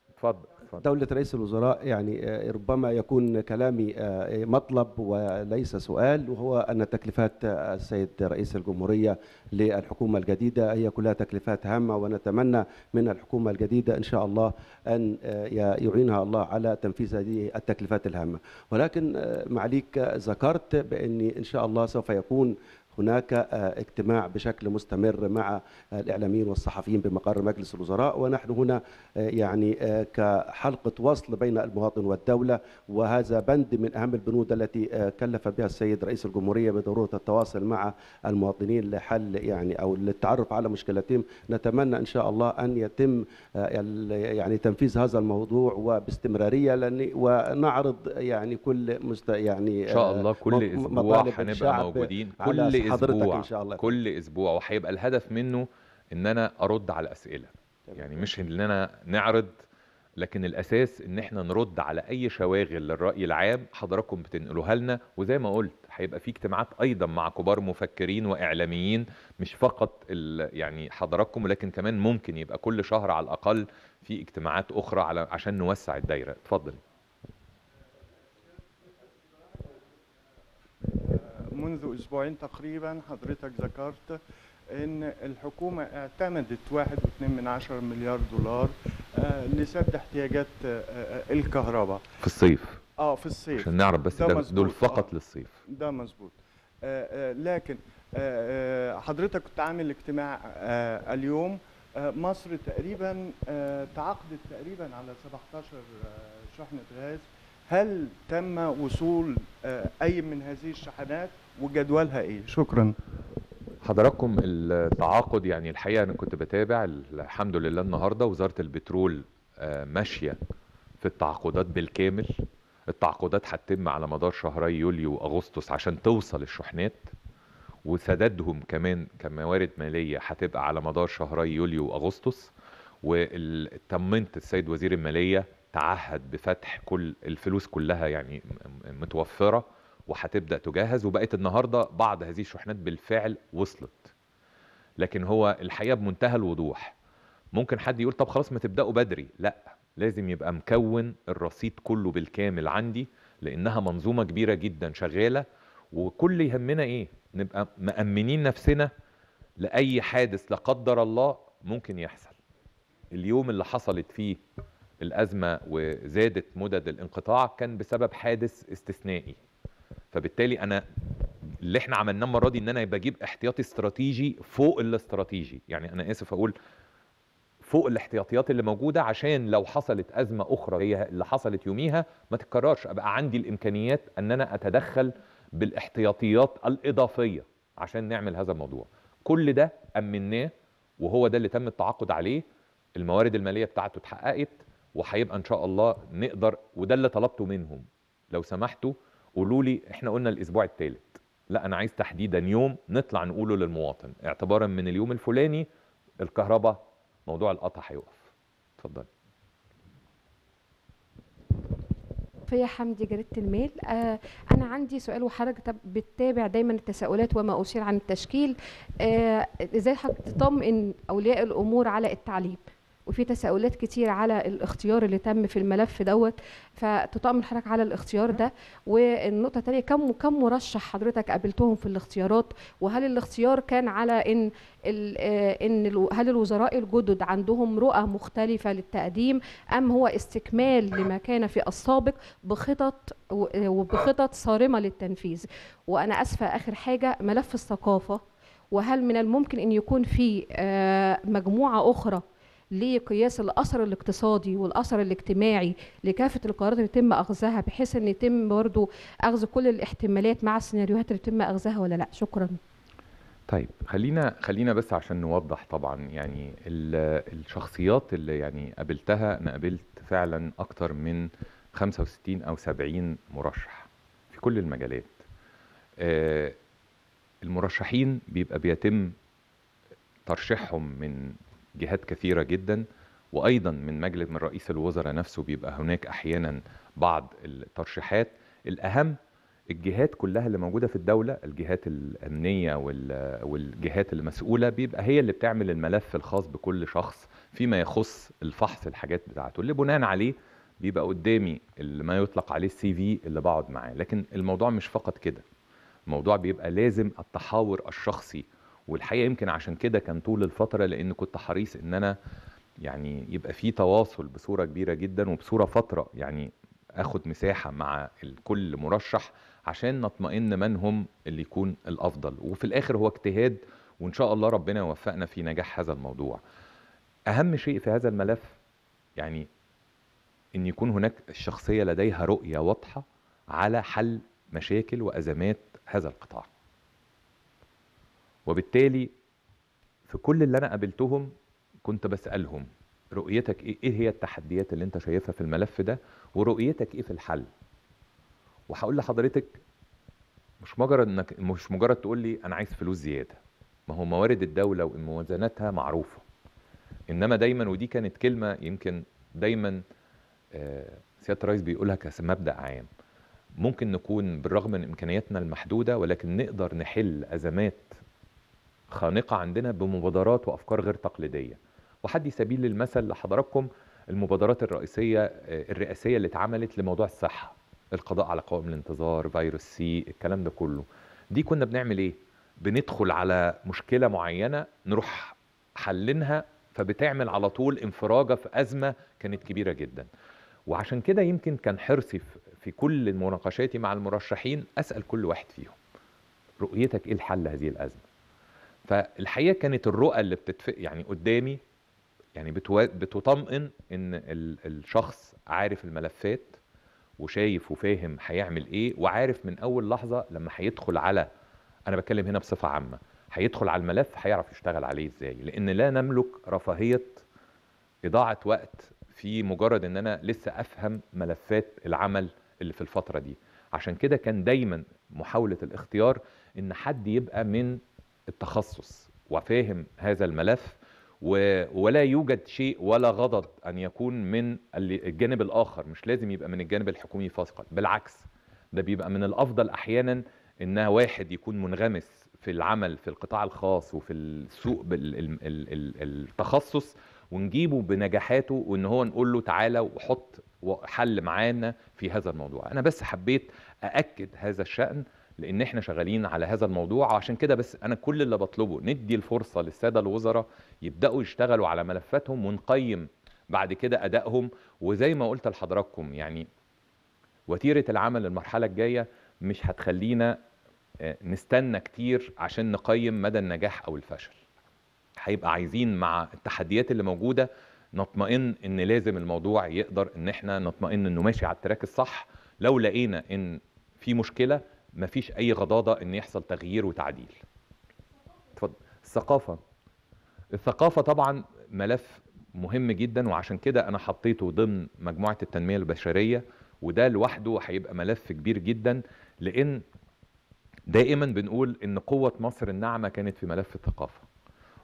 اتفضل دولة رئيس الوزراء يعني آه، ربما يكون كلامي آه، مطلب وليس سؤال وهو أن تكلفات آه، السيد رئيس الجمهورية للحكومة الجديدة هي كلها تكلفات هامة ونتمنى من الحكومة الجديدة إن شاء الله أن يعينها الله على تنفيذ هذه التكلفات الهامة ولكن معاليك ذكرت بأن إن شاء الله سوف يكون هناك آه، اجتماع بشكل مستمر مع آه، الاعلاميين والصحفيين بمقر مجلس الوزراء ونحن هنا آه، يعني كحلقه وصل بين المواطن والدوله وهذا بند من اهم البنود التي كلف بها السيد رئيس الجمهوريه بضروره التواصل مع المواطنين لحل يعني او للتعرف على مشكلتهم نتمنى ان شاء الله ان يتم يعني تنفيذ هذا الموضوع وباستمراريه لان ونعرض يعني كل مست يعني ان شاء الله كل اسبوع هنبقى موجودين كل كل اسبوع ان شاء الله كل اسبوع وهيبقى الهدف منه ان انا ارد على الاسئله يعني مش ان انا نعرض لكن الاساس ان احنا نرد على اي شواغل للراي العام حضراتكم بتنقلوها لنا وزي ما قلت هيبقى في اجتماعات ايضا مع كبار مفكرين واعلاميين مش فقط يعني حضراتكم ولكن كمان ممكن يبقى كل شهر على الاقل في اجتماعات اخرى على عشان نوسع الدايره اتفضل منذ اسبوعين تقريبا حضرتك ذكرت ان الحكومه اعتمدت 1.2 من عشر مليار دولار آه، لسد احتياجات آه، آه، الكهرباء في الصيف اه في الصيف عشان نعرف بس ده دول فقط آه للصيف ده مظبوط آه لكن آه حضرتك كنت عامل اجتماع آه اليوم آه مصر تقريبا آه تعاقدت تقريبا على 17 آه شحنه غاز هل تم وصول آه، اي من هذه الشحنات وجدولها ايه شكرا حضراتكم التعاقد يعني الحقيقه انا كنت بتابع الحمد لله النهارده وزاره البترول آه، ماشيه في التعاقدات بالكامل التعاقدات هتتم على مدار شهري يوليو واغسطس عشان توصل الشحنات وسدادهم كمان كموارد ماليه هتبقى على مدار شهري يوليو واغسطس وطمنت السيد وزير الماليه تعهد بفتح كل الفلوس كلها يعني متوفره وهتبدا تجهز وبقت النهارده بعض هذه الشحنات بالفعل وصلت لكن هو الحقيقه بمنتهى الوضوح ممكن حد يقول طب خلاص ما تبداوا بدري لا لازم يبقى مكون الرصيد كله بالكامل عندي لانها منظومه كبيره جدا شغاله وكل يهمنا ايه نبقى مامنين نفسنا لاي حادث لا قدر الله ممكن يحصل اليوم اللي حصلت فيه الازمه وزادت مدد الانقطاع كان بسبب حادث استثنائي فبالتالي انا اللي احنا عملناه المره دي ان انا بجيب احتياطي استراتيجي فوق الاستراتيجي يعني انا اسف اقول فوق الاحتياطيات اللي موجوده عشان لو حصلت ازمه اخرى هي اللي حصلت يوميها ما تتكررش ابقى عندي الامكانيات ان انا اتدخل بالاحتياطيات الاضافيه عشان نعمل هذا الموضوع كل ده امناه وهو ده اللي تم التعاقد عليه الموارد الماليه بتاعته اتحققت وهيبقى ان شاء الله نقدر وده اللي طلبته منهم لو سمحتوا قولوا لي احنا قلنا الاسبوع الثالث لا انا عايز تحديدا يوم نطلع نقوله للمواطن اعتبارا من اليوم الفلاني الكهرباء موضوع القطع هيقف اتفضل فيا حمدي جريده الميل آه انا عندي سؤال وحضرتك بتتابع دايما التساؤلات وما اشير عن التشكيل آه ازاي حضرتك تطمئن اولياء الامور على التعليم وفي تساؤلات كتير على الاختيار اللي تم في الملف دوت فتطمن حضرتك على الاختيار ده والنقطه الثانيه كم كم مرشح حضرتك قابلتهم في الاختيارات وهل الاختيار كان على ان آه، ان هل الوزراء الجدد عندهم رؤى مختلفه للتقديم ام هو استكمال لما كان في السابق بخطط وبخطط صارمه للتنفيذ وانا اسفه اخر حاجه ملف الثقافه وهل من الممكن ان يكون في آه، مجموعه اخرى لقياس الاثر الاقتصادي والاثر الاجتماعي لكافه القرارات اللي يتم اخذها بحيث ان يتم برضو اخذ كل الاحتمالات مع السيناريوهات اللي يتم اخذها ولا لا شكرا طيب خلينا خلينا بس عشان نوضح طبعا يعني الشخصيات اللي يعني قابلتها انا قابلت فعلا اكتر من 65 او 70 مرشح في كل المجالات آه، المرشحين بيبقى بيتم ترشيحهم من جهات كثيره جدا وايضا من مجلس من رئيس الوزراء نفسه بيبقى هناك احيانا بعض الترشيحات الاهم الجهات كلها اللي موجوده في الدوله الجهات الامنيه والجهات المسؤوله بيبقى هي اللي بتعمل الملف الخاص بكل شخص فيما يخص الفحص الحاجات بتاعته اللي بناء عليه بيبقى قدامي اللي ما يطلق عليه السي في اللي بقعد معاه لكن الموضوع مش فقط كده الموضوع بيبقى لازم التحاور الشخصي والحقيقه يمكن عشان كده كان طول الفتره لان كنت حريص ان انا يعني يبقى في تواصل بصوره كبيره جدا وبصوره فتره يعني اخد مساحه مع كل مرشح عشان نطمئن من هم اللي يكون الافضل وفي الاخر هو اجتهاد وان شاء الله ربنا يوفقنا في نجاح هذا الموضوع اهم شيء في هذا الملف يعني ان يكون هناك الشخصيه لديها رؤيه واضحه على حل مشاكل وازمات هذا القطاع وبالتالي في كل اللي انا قابلتهم كنت بسالهم رؤيتك ايه ايه هي التحديات اللي انت شايفها في الملف ده ورؤيتك ايه في الحل وهقول لحضرتك مش مجرد انك مش مجرد تقول لي انا عايز فلوس زياده ما هو موارد الدوله وموازناتها معروفه انما دايما ودي كانت كلمه يمكن دايما آه، سياده الرئيس بيقولها كمبدا عام ممكن نكون بالرغم من امكانياتنا المحدوده ولكن نقدر نحل ازمات خانقه عندنا بمبادرات وافكار غير تقليديه وحدي سبيل المثل لحضراتكم المبادرات الرئيسيه آه، الرئاسيه اللي اتعملت لموضوع الصحه القضاء على قوائم الانتظار فيروس سي الكلام ده كله دي كنا بنعمل ايه بندخل على مشكله معينه نروح حلينها فبتعمل على طول انفراجه في ازمه كانت كبيره جدا وعشان كده يمكن كان حرصي في كل مناقشاتي مع المرشحين اسال كل واحد فيهم رؤيتك ايه الحل لهذه الازمه فالحقيقه كانت الرؤى اللي بتتفق يعني قدامي يعني بتو... بتطمئن ان ال... الشخص عارف الملفات وشايف وفاهم هيعمل ايه وعارف من اول لحظه لما هيدخل على انا بتكلم هنا بصفه عامه هيدخل على الملف هيعرف يشتغل عليه ازاي لان لا نملك رفاهيه اضاعه وقت في مجرد ان انا لسه افهم ملفات العمل اللي في الفتره دي عشان كده كان دايما محاوله الاختيار ان حد يبقى من التخصص وفاهم هذا الملف ولا يوجد شيء ولا غضب ان يكون من الجانب الاخر مش لازم يبقى من الجانب الحكومي فقط بالعكس ده بيبقى من الافضل احيانا ان واحد يكون منغمس في العمل في القطاع الخاص وفي السوق التخصص ونجيبه بنجاحاته وان هو نقول له تعالى وحط حل معانا في هذا الموضوع انا بس حبيت ااكد هذا الشان لان احنا شغالين على هذا الموضوع عشان كده بس انا كل اللي بطلبه ندي الفرصه للساده الوزراء يبداوا يشتغلوا على ملفاتهم ونقيم بعد كده ادائهم وزي ما قلت لحضراتكم يعني وتيره العمل المرحله الجايه مش هتخلينا آه، نستنى كتير عشان نقيم مدى النجاح او الفشل هيبقى عايزين مع التحديات اللي موجوده نطمئن ان لازم الموضوع يقدر ان احنا نطمئن انه ماشي على التراك الصح لو لقينا ان في مشكله ما فيش اي غضاضه ان يحصل تغيير وتعديل اتفضل الثقافه الثقافه طبعا ملف مهم جدا وعشان كده انا حطيته ضمن مجموعه التنميه البشريه وده لوحده هيبقى ملف كبير جدا لان دائما بنقول ان قوه مصر الناعمه كانت في ملف الثقافه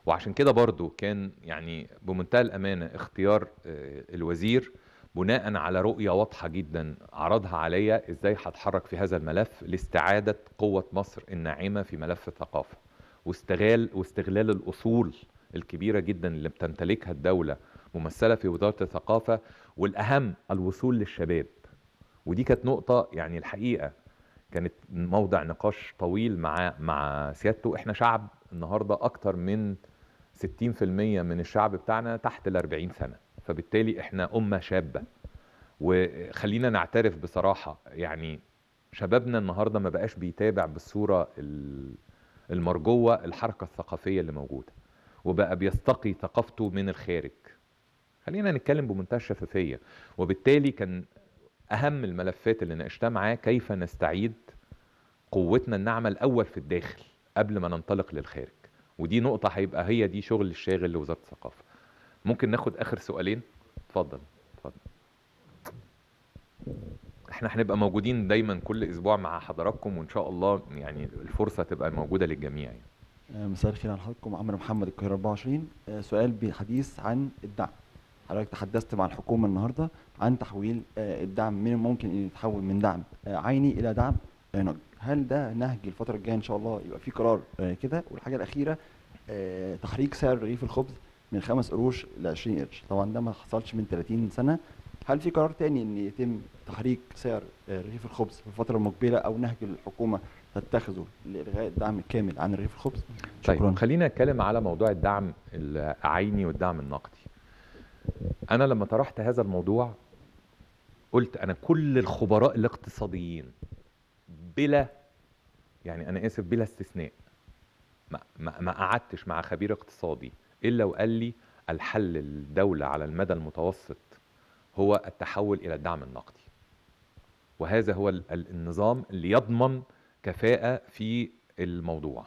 وعشان كده برضو كان يعني بمنتهى الامانه اختيار آه، الوزير بناء على رؤية واضحة جدا عرضها عليا ازاي هتحرك في هذا الملف لاستعادة قوة مصر الناعمة في ملف الثقافة واستغلال واستغلال الأصول الكبيرة جدا اللي بتمتلكها الدولة ممثلة في وزارة الثقافة والأهم الوصول للشباب ودي كانت نقطة يعني الحقيقة كانت موضع نقاش طويل مع مع سيادته احنا شعب النهارده اكتر من 60% من الشعب بتاعنا تحت ال 40 سنه فبالتالي احنا امه شابه وخلينا نعترف بصراحه يعني شبابنا النهارده ما بقاش بيتابع بالصوره المرجوه الحركه الثقافيه اللي موجوده وبقى بيستقي ثقافته من الخارج خلينا نتكلم بمنتهى الشفافيه وبالتالي كان اهم الملفات اللي ناقشتها معاه كيف نستعيد قوتنا الناعمه الاول في الداخل قبل ما ننطلق للخارج ودي نقطه هيبقى هي دي شغل الشاغل لوزاره الثقافه ممكن ناخد اخر سؤالين اتفضل اتفضل احنا هنبقى موجودين دايما كل اسبوع مع حضراتكم وان شاء الله يعني الفرصه تبقى موجوده للجميع يعني. آه، مساء الخير على حضراتكم عمرو محمد القاهره 24 آه، سؤال بحديث عن الدعم حضرتك تحدثت مع الحكومه النهارده عن تحويل آه، الدعم من الممكن ان يتحول من دعم عيني الى دعم نقدي هل ده نهج الفتره الجايه ان شاء الله يبقى في قرار كده والحاجه الاخيره تحريك سعر رغيف الخبز من 5 قروش ل 20 قرش طبعا ده ما حصلش من 30 سنه هل في قرار تاني ان يتم تحريك سعر آه، رغيف الخبز في الفتره المقبله او نهج الحكومه تتخذه لالغاء الدعم الكامل عن رغيف الخبز طيب شكرا. خلينا نتكلم على موضوع الدعم العيني والدعم النقدي انا لما طرحت هذا الموضوع قلت انا كل الخبراء الاقتصاديين بلا يعني انا اسف بلا استثناء ما ما قعدتش مع خبير اقتصادي إلا وقال لي الحل الدولة على المدى المتوسط هو التحول إلى الدعم النقدي وهذا هو النظام اللي يضمن كفاءة في الموضوع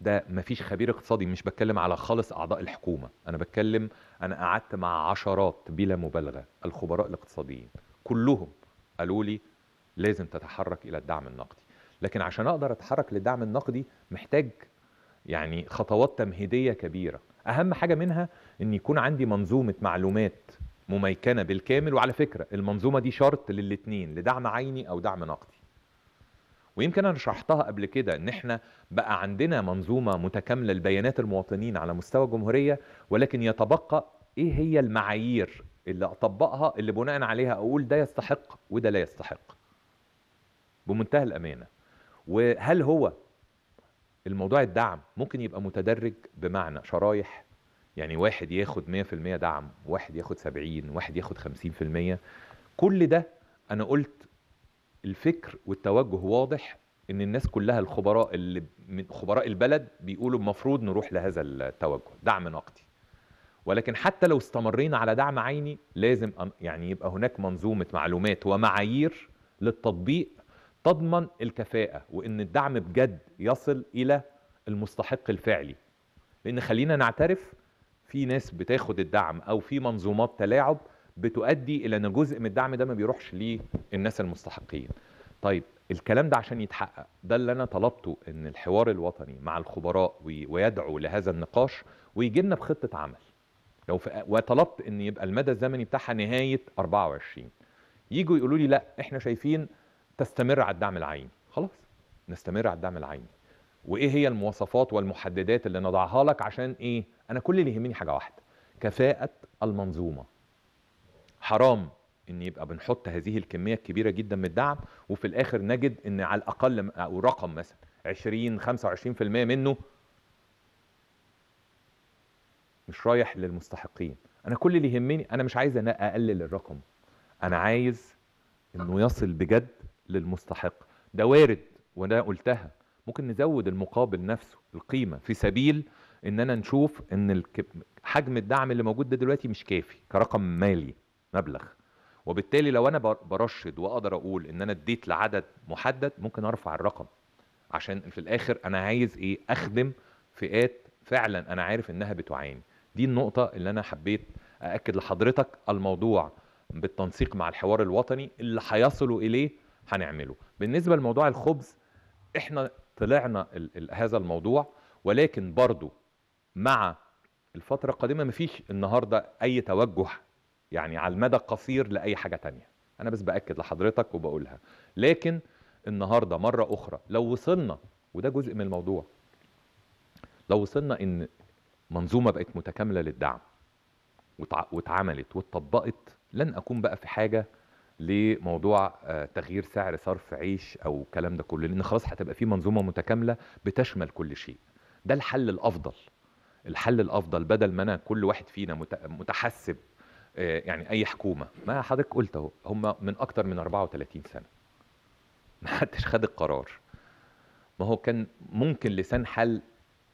ده مفيش خبير اقتصادي مش بتكلم على خالص أعضاء الحكومة أنا بتكلم أنا قعدت مع عشرات بلا مبالغة الخبراء الاقتصاديين كلهم قالوا لي لازم تتحرك إلى الدعم النقدي لكن عشان أقدر أتحرك للدعم النقدي محتاج يعني خطوات تمهيدية كبيرة اهم حاجه منها ان يكون عندي منظومه معلومات مميكنه بالكامل وعلى فكره المنظومه دي شرط للاثنين لدعم عيني او دعم نقدي ويمكن انا شرحتها قبل كده ان احنا بقى عندنا منظومه متكامله لبيانات المواطنين على مستوى الجمهوريه ولكن يتبقى ايه هي المعايير اللي اطبقها اللي بناء عليها اقول ده يستحق وده لا يستحق بمنتهى الامانه وهل هو الموضوع الدعم ممكن يبقى متدرج بمعنى شرايح يعني واحد ياخد 100% دعم واحد ياخد 70 واحد ياخد 50% كل ده انا قلت الفكر والتوجه واضح ان الناس كلها الخبراء اللي من خبراء البلد بيقولوا المفروض نروح لهذا التوجه دعم نقدي ولكن حتى لو استمرينا على دعم عيني لازم يعني يبقى هناك منظومه معلومات ومعايير للتطبيق تضمن الكفاءة وإن الدعم بجد يصل إلى المستحق الفعلي لأن خلينا نعترف في ناس بتاخد الدعم أو في منظومات تلاعب بتؤدي إلى أن جزء من الدعم ده ما بيروحش للناس المستحقين طيب الكلام ده عشان يتحقق ده اللي أنا طلبته أن الحوار الوطني مع الخبراء ويدعو لهذا النقاش ويجي لنا بخطة عمل لو وطلبت أن يبقى المدى الزمني بتاعها نهاية 24 يجوا يقولوا لي لا احنا شايفين تستمر على الدعم العيني خلاص نستمر على الدعم العيني وايه هي المواصفات والمحددات اللي نضعها لك عشان ايه انا كل اللي يهمني حاجه واحده كفاءه المنظومه حرام ان يبقى بنحط هذه الكميه الكبيره جدا من الدعم وفي الاخر نجد ان على الاقل او رقم مثلا 20 25% منه مش رايح للمستحقين انا كل اللي يهمني انا مش عايز انا اقلل الرقم انا عايز انه يصل بجد للمستحق ده وارد وده قلتها ممكن نزود المقابل نفسه القيمه في سبيل اننا نشوف ان حجم الدعم اللي موجود ده دلوقتي مش كافي كرقم مالي مبلغ وبالتالي لو انا برشد واقدر اقول ان انا اديت لعدد محدد ممكن ارفع الرقم عشان في الاخر انا عايز ايه اخدم فئات فعلا انا عارف انها بتعاني دي النقطه اللي انا حبيت اكد لحضرتك الموضوع بالتنسيق مع الحوار الوطني اللي هيصلوا اليه هنعمله بالنسبه لموضوع الخبز احنا طلعنا ال ال هذا الموضوع ولكن برضو مع الفتره القادمه مفيش النهارده اي توجه يعني على المدى القصير لاي حاجه تانية انا بس باكد لحضرتك وبقولها لكن النهارده مره اخرى لو وصلنا وده جزء من الموضوع لو وصلنا ان منظومه بقت متكامله للدعم واتعملت واتطبقت لن اكون بقى في حاجه لموضوع آه، تغيير سعر صرف عيش او الكلام ده كله لان خلاص هتبقى في منظومه متكامله بتشمل كل شيء ده الحل الافضل الحل الافضل بدل ما انا كل واحد فينا متحسب آه، يعني اي حكومه ما حضرتك قلت اهو هم من اكتر من 34 سنه ما حدش خد القرار ما هو كان ممكن لسان حل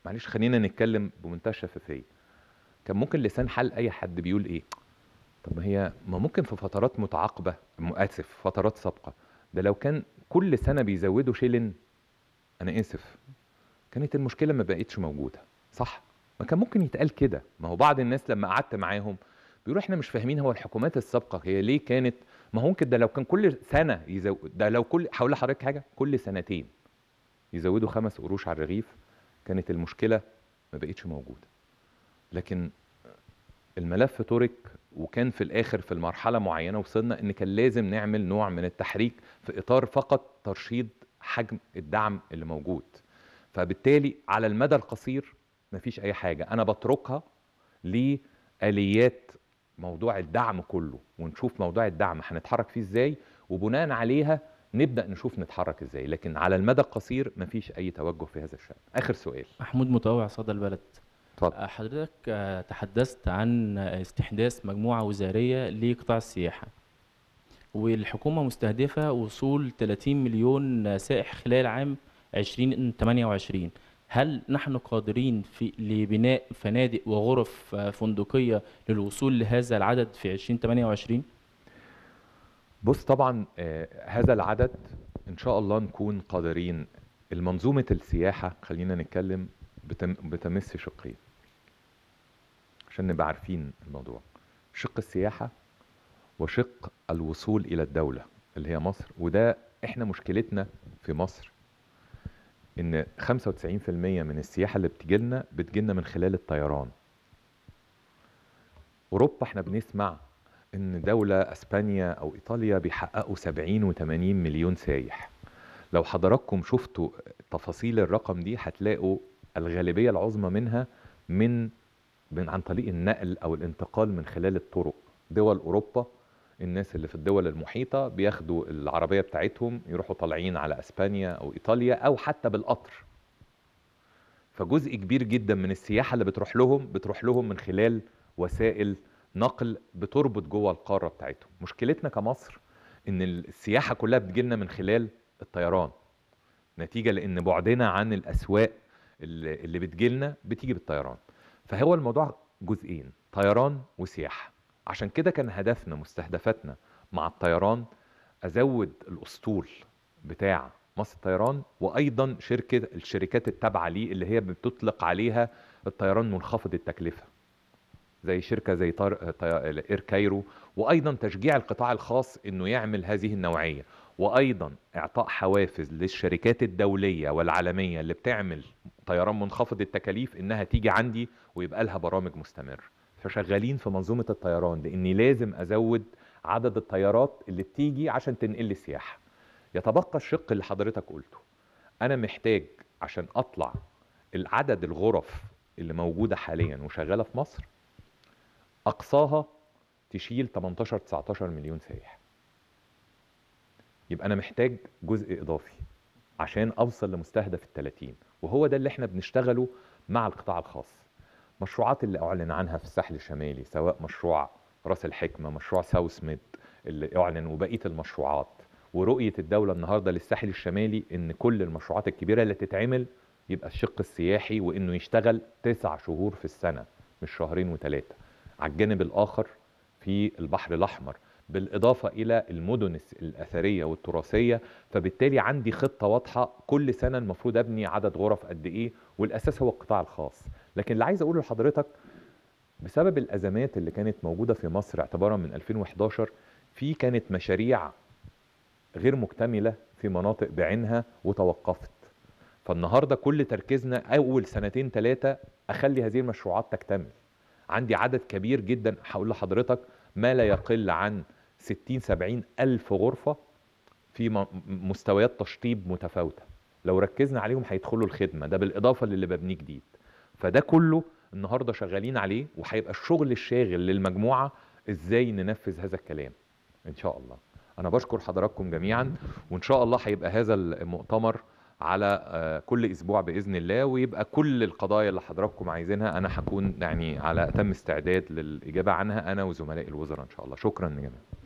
معلش خلينا نتكلم بمنتهى الشفافيه كان ممكن لسان حل اي حد بيقول ايه طب ما هي ما ممكن في فترات متعاقبه اسف فترات سابقه ده لو كان كل سنه بيزودوا شيلن انا اسف كانت المشكله ما بقتش موجوده صح ما كان ممكن يتقال كده ما هو بعض الناس لما قعدت معاهم بيقولوا احنا مش فاهمين هو الحكومات السابقه هي ليه كانت ما هو ممكن ده لو كان كل سنه يزود ده لو كل هقول لحضرتك حاجه كل سنتين يزودوا خمس قروش على الرغيف كانت المشكله ما بقتش موجوده لكن الملف ترك وكان في الاخر في المرحله معينه وصلنا ان كان لازم نعمل نوع من التحريك في اطار فقط ترشيد حجم الدعم اللي موجود فبالتالي على المدى القصير مفيش اي حاجه انا بتركها لاليات موضوع الدعم كله ونشوف موضوع الدعم هنتحرك فيه ازاي وبناء عليها نبدا نشوف نتحرك ازاي لكن على المدى القصير مفيش اي توجه في هذا الشان اخر سؤال محمود مطوع صدى البلد اتفضل آه، حضرتك آه، تحدثت عن استحداث مجموعة وزارية لقطاع السياحة والحكومة مستهدفة وصول 30 مليون سائح خلال عام 2028 هل نحن قادرين في لبناء فنادق وغرف آه، فندقية للوصول لهذا العدد في 2028؟ بص طبعا هذا العدد ان شاء الله نكون قادرين المنظومة السياحة خلينا نتكلم بتمس شقين عشان نبقى عارفين الموضوع شق السياحة وشق الوصول إلى الدولة اللي هي مصر وده إحنا مشكلتنا في مصر إن 95% من السياحة اللي بتجيلنا بتجيلنا من خلال الطيران أوروبا إحنا بنسمع إن دولة أسبانيا أو إيطاليا بيحققوا 70 و80 مليون سايح لو حضراتكم شفتوا تفاصيل الرقم دي هتلاقوا الغالبية العظمى منها من عن طريق النقل او الانتقال من خلال الطرق دول اوروبا الناس اللي في الدول المحيطه بياخدوا العربيه بتاعتهم يروحوا طالعين على اسبانيا او ايطاليا او حتى بالقطر فجزء كبير جدا من السياحه اللي بتروح لهم بتروح لهم من خلال وسائل نقل بتربط جوه القاره بتاعتهم مشكلتنا كمصر ان السياحه كلها بتجيلنا من خلال الطيران نتيجه لان بعدنا عن الاسواق اللي بتجيلنا بتيجي بالطيران فهو الموضوع جزئين طيران وسياحه عشان كده كان هدفنا مستهدفاتنا مع الطيران ازود الاسطول بتاع مصر الطيران وايضا شركه الشركات التابعه ليه اللي هي بتطلق عليها الطيران منخفض التكلفه زي شركه زي طار... طي... اير كايرو وايضا تشجيع القطاع الخاص انه يعمل هذه النوعيه وايضا اعطاء حوافز للشركات الدوليه والعالميه اللي بتعمل طيران منخفض التكاليف انها تيجي عندي ويبقى لها برامج مستمره فشغالين في منظومه الطيران لاني لازم ازود عدد الطيارات اللي بتيجي عشان تنقل لي السياحه يتبقى الشق اللي حضرتك قلته انا محتاج عشان اطلع العدد الغرف اللي موجوده حاليا وشغاله في مصر اقصاها تشيل 18 19 مليون سائح يبقى انا محتاج جزء اضافي عشان اوصل لمستهدف ال 30 وهو ده اللي احنا بنشتغله مع القطاع الخاص مشروعات اللي اعلن عنها في الساحل الشمالي سواء مشروع راس الحكمه مشروع ساوث ميد اللي اعلن وبقيه المشروعات ورؤيه الدوله النهارده للساحل الشمالي ان كل المشروعات الكبيره اللي تتعمل يبقى الشق السياحي وانه يشتغل تسع شهور في السنه مش شهرين وثلاثه على الجانب الاخر في البحر الاحمر بالإضافة إلى المدن الأثرية والتراثية فبالتالي عندي خطة واضحة كل سنة المفروض أبني عدد غرف قد إيه والأساس هو القطاع الخاص لكن اللي عايز أقوله لحضرتك بسبب الأزمات اللي كانت موجودة في مصر اعتبارا من 2011 في كانت مشاريع غير مكتملة في مناطق بعينها وتوقفت فالنهاردة كل تركيزنا أول سنتين ثلاثة أخلي هذه المشروعات تكتمل عندي عدد كبير جدا هقول لحضرتك ما لا يقل عن 60 70 ألف غرفة في مستويات تشطيب متفاوتة لو ركزنا عليهم هيدخلوا الخدمة ده بالإضافة للي ببنيه جديد فده كله النهاردة شغالين عليه وهيبقى الشغل الشاغل للمجموعة إزاي ننفذ هذا الكلام إن شاء الله أنا بشكر حضراتكم جميعا وإن شاء الله هيبقى هذا المؤتمر على آه، كل اسبوع باذن الله ويبقى كل القضايا اللي حضراتكم عايزينها انا هكون يعني على اتم استعداد للاجابه عنها انا وزملائي الوزراء ان شاء الله شكرا يا جماعه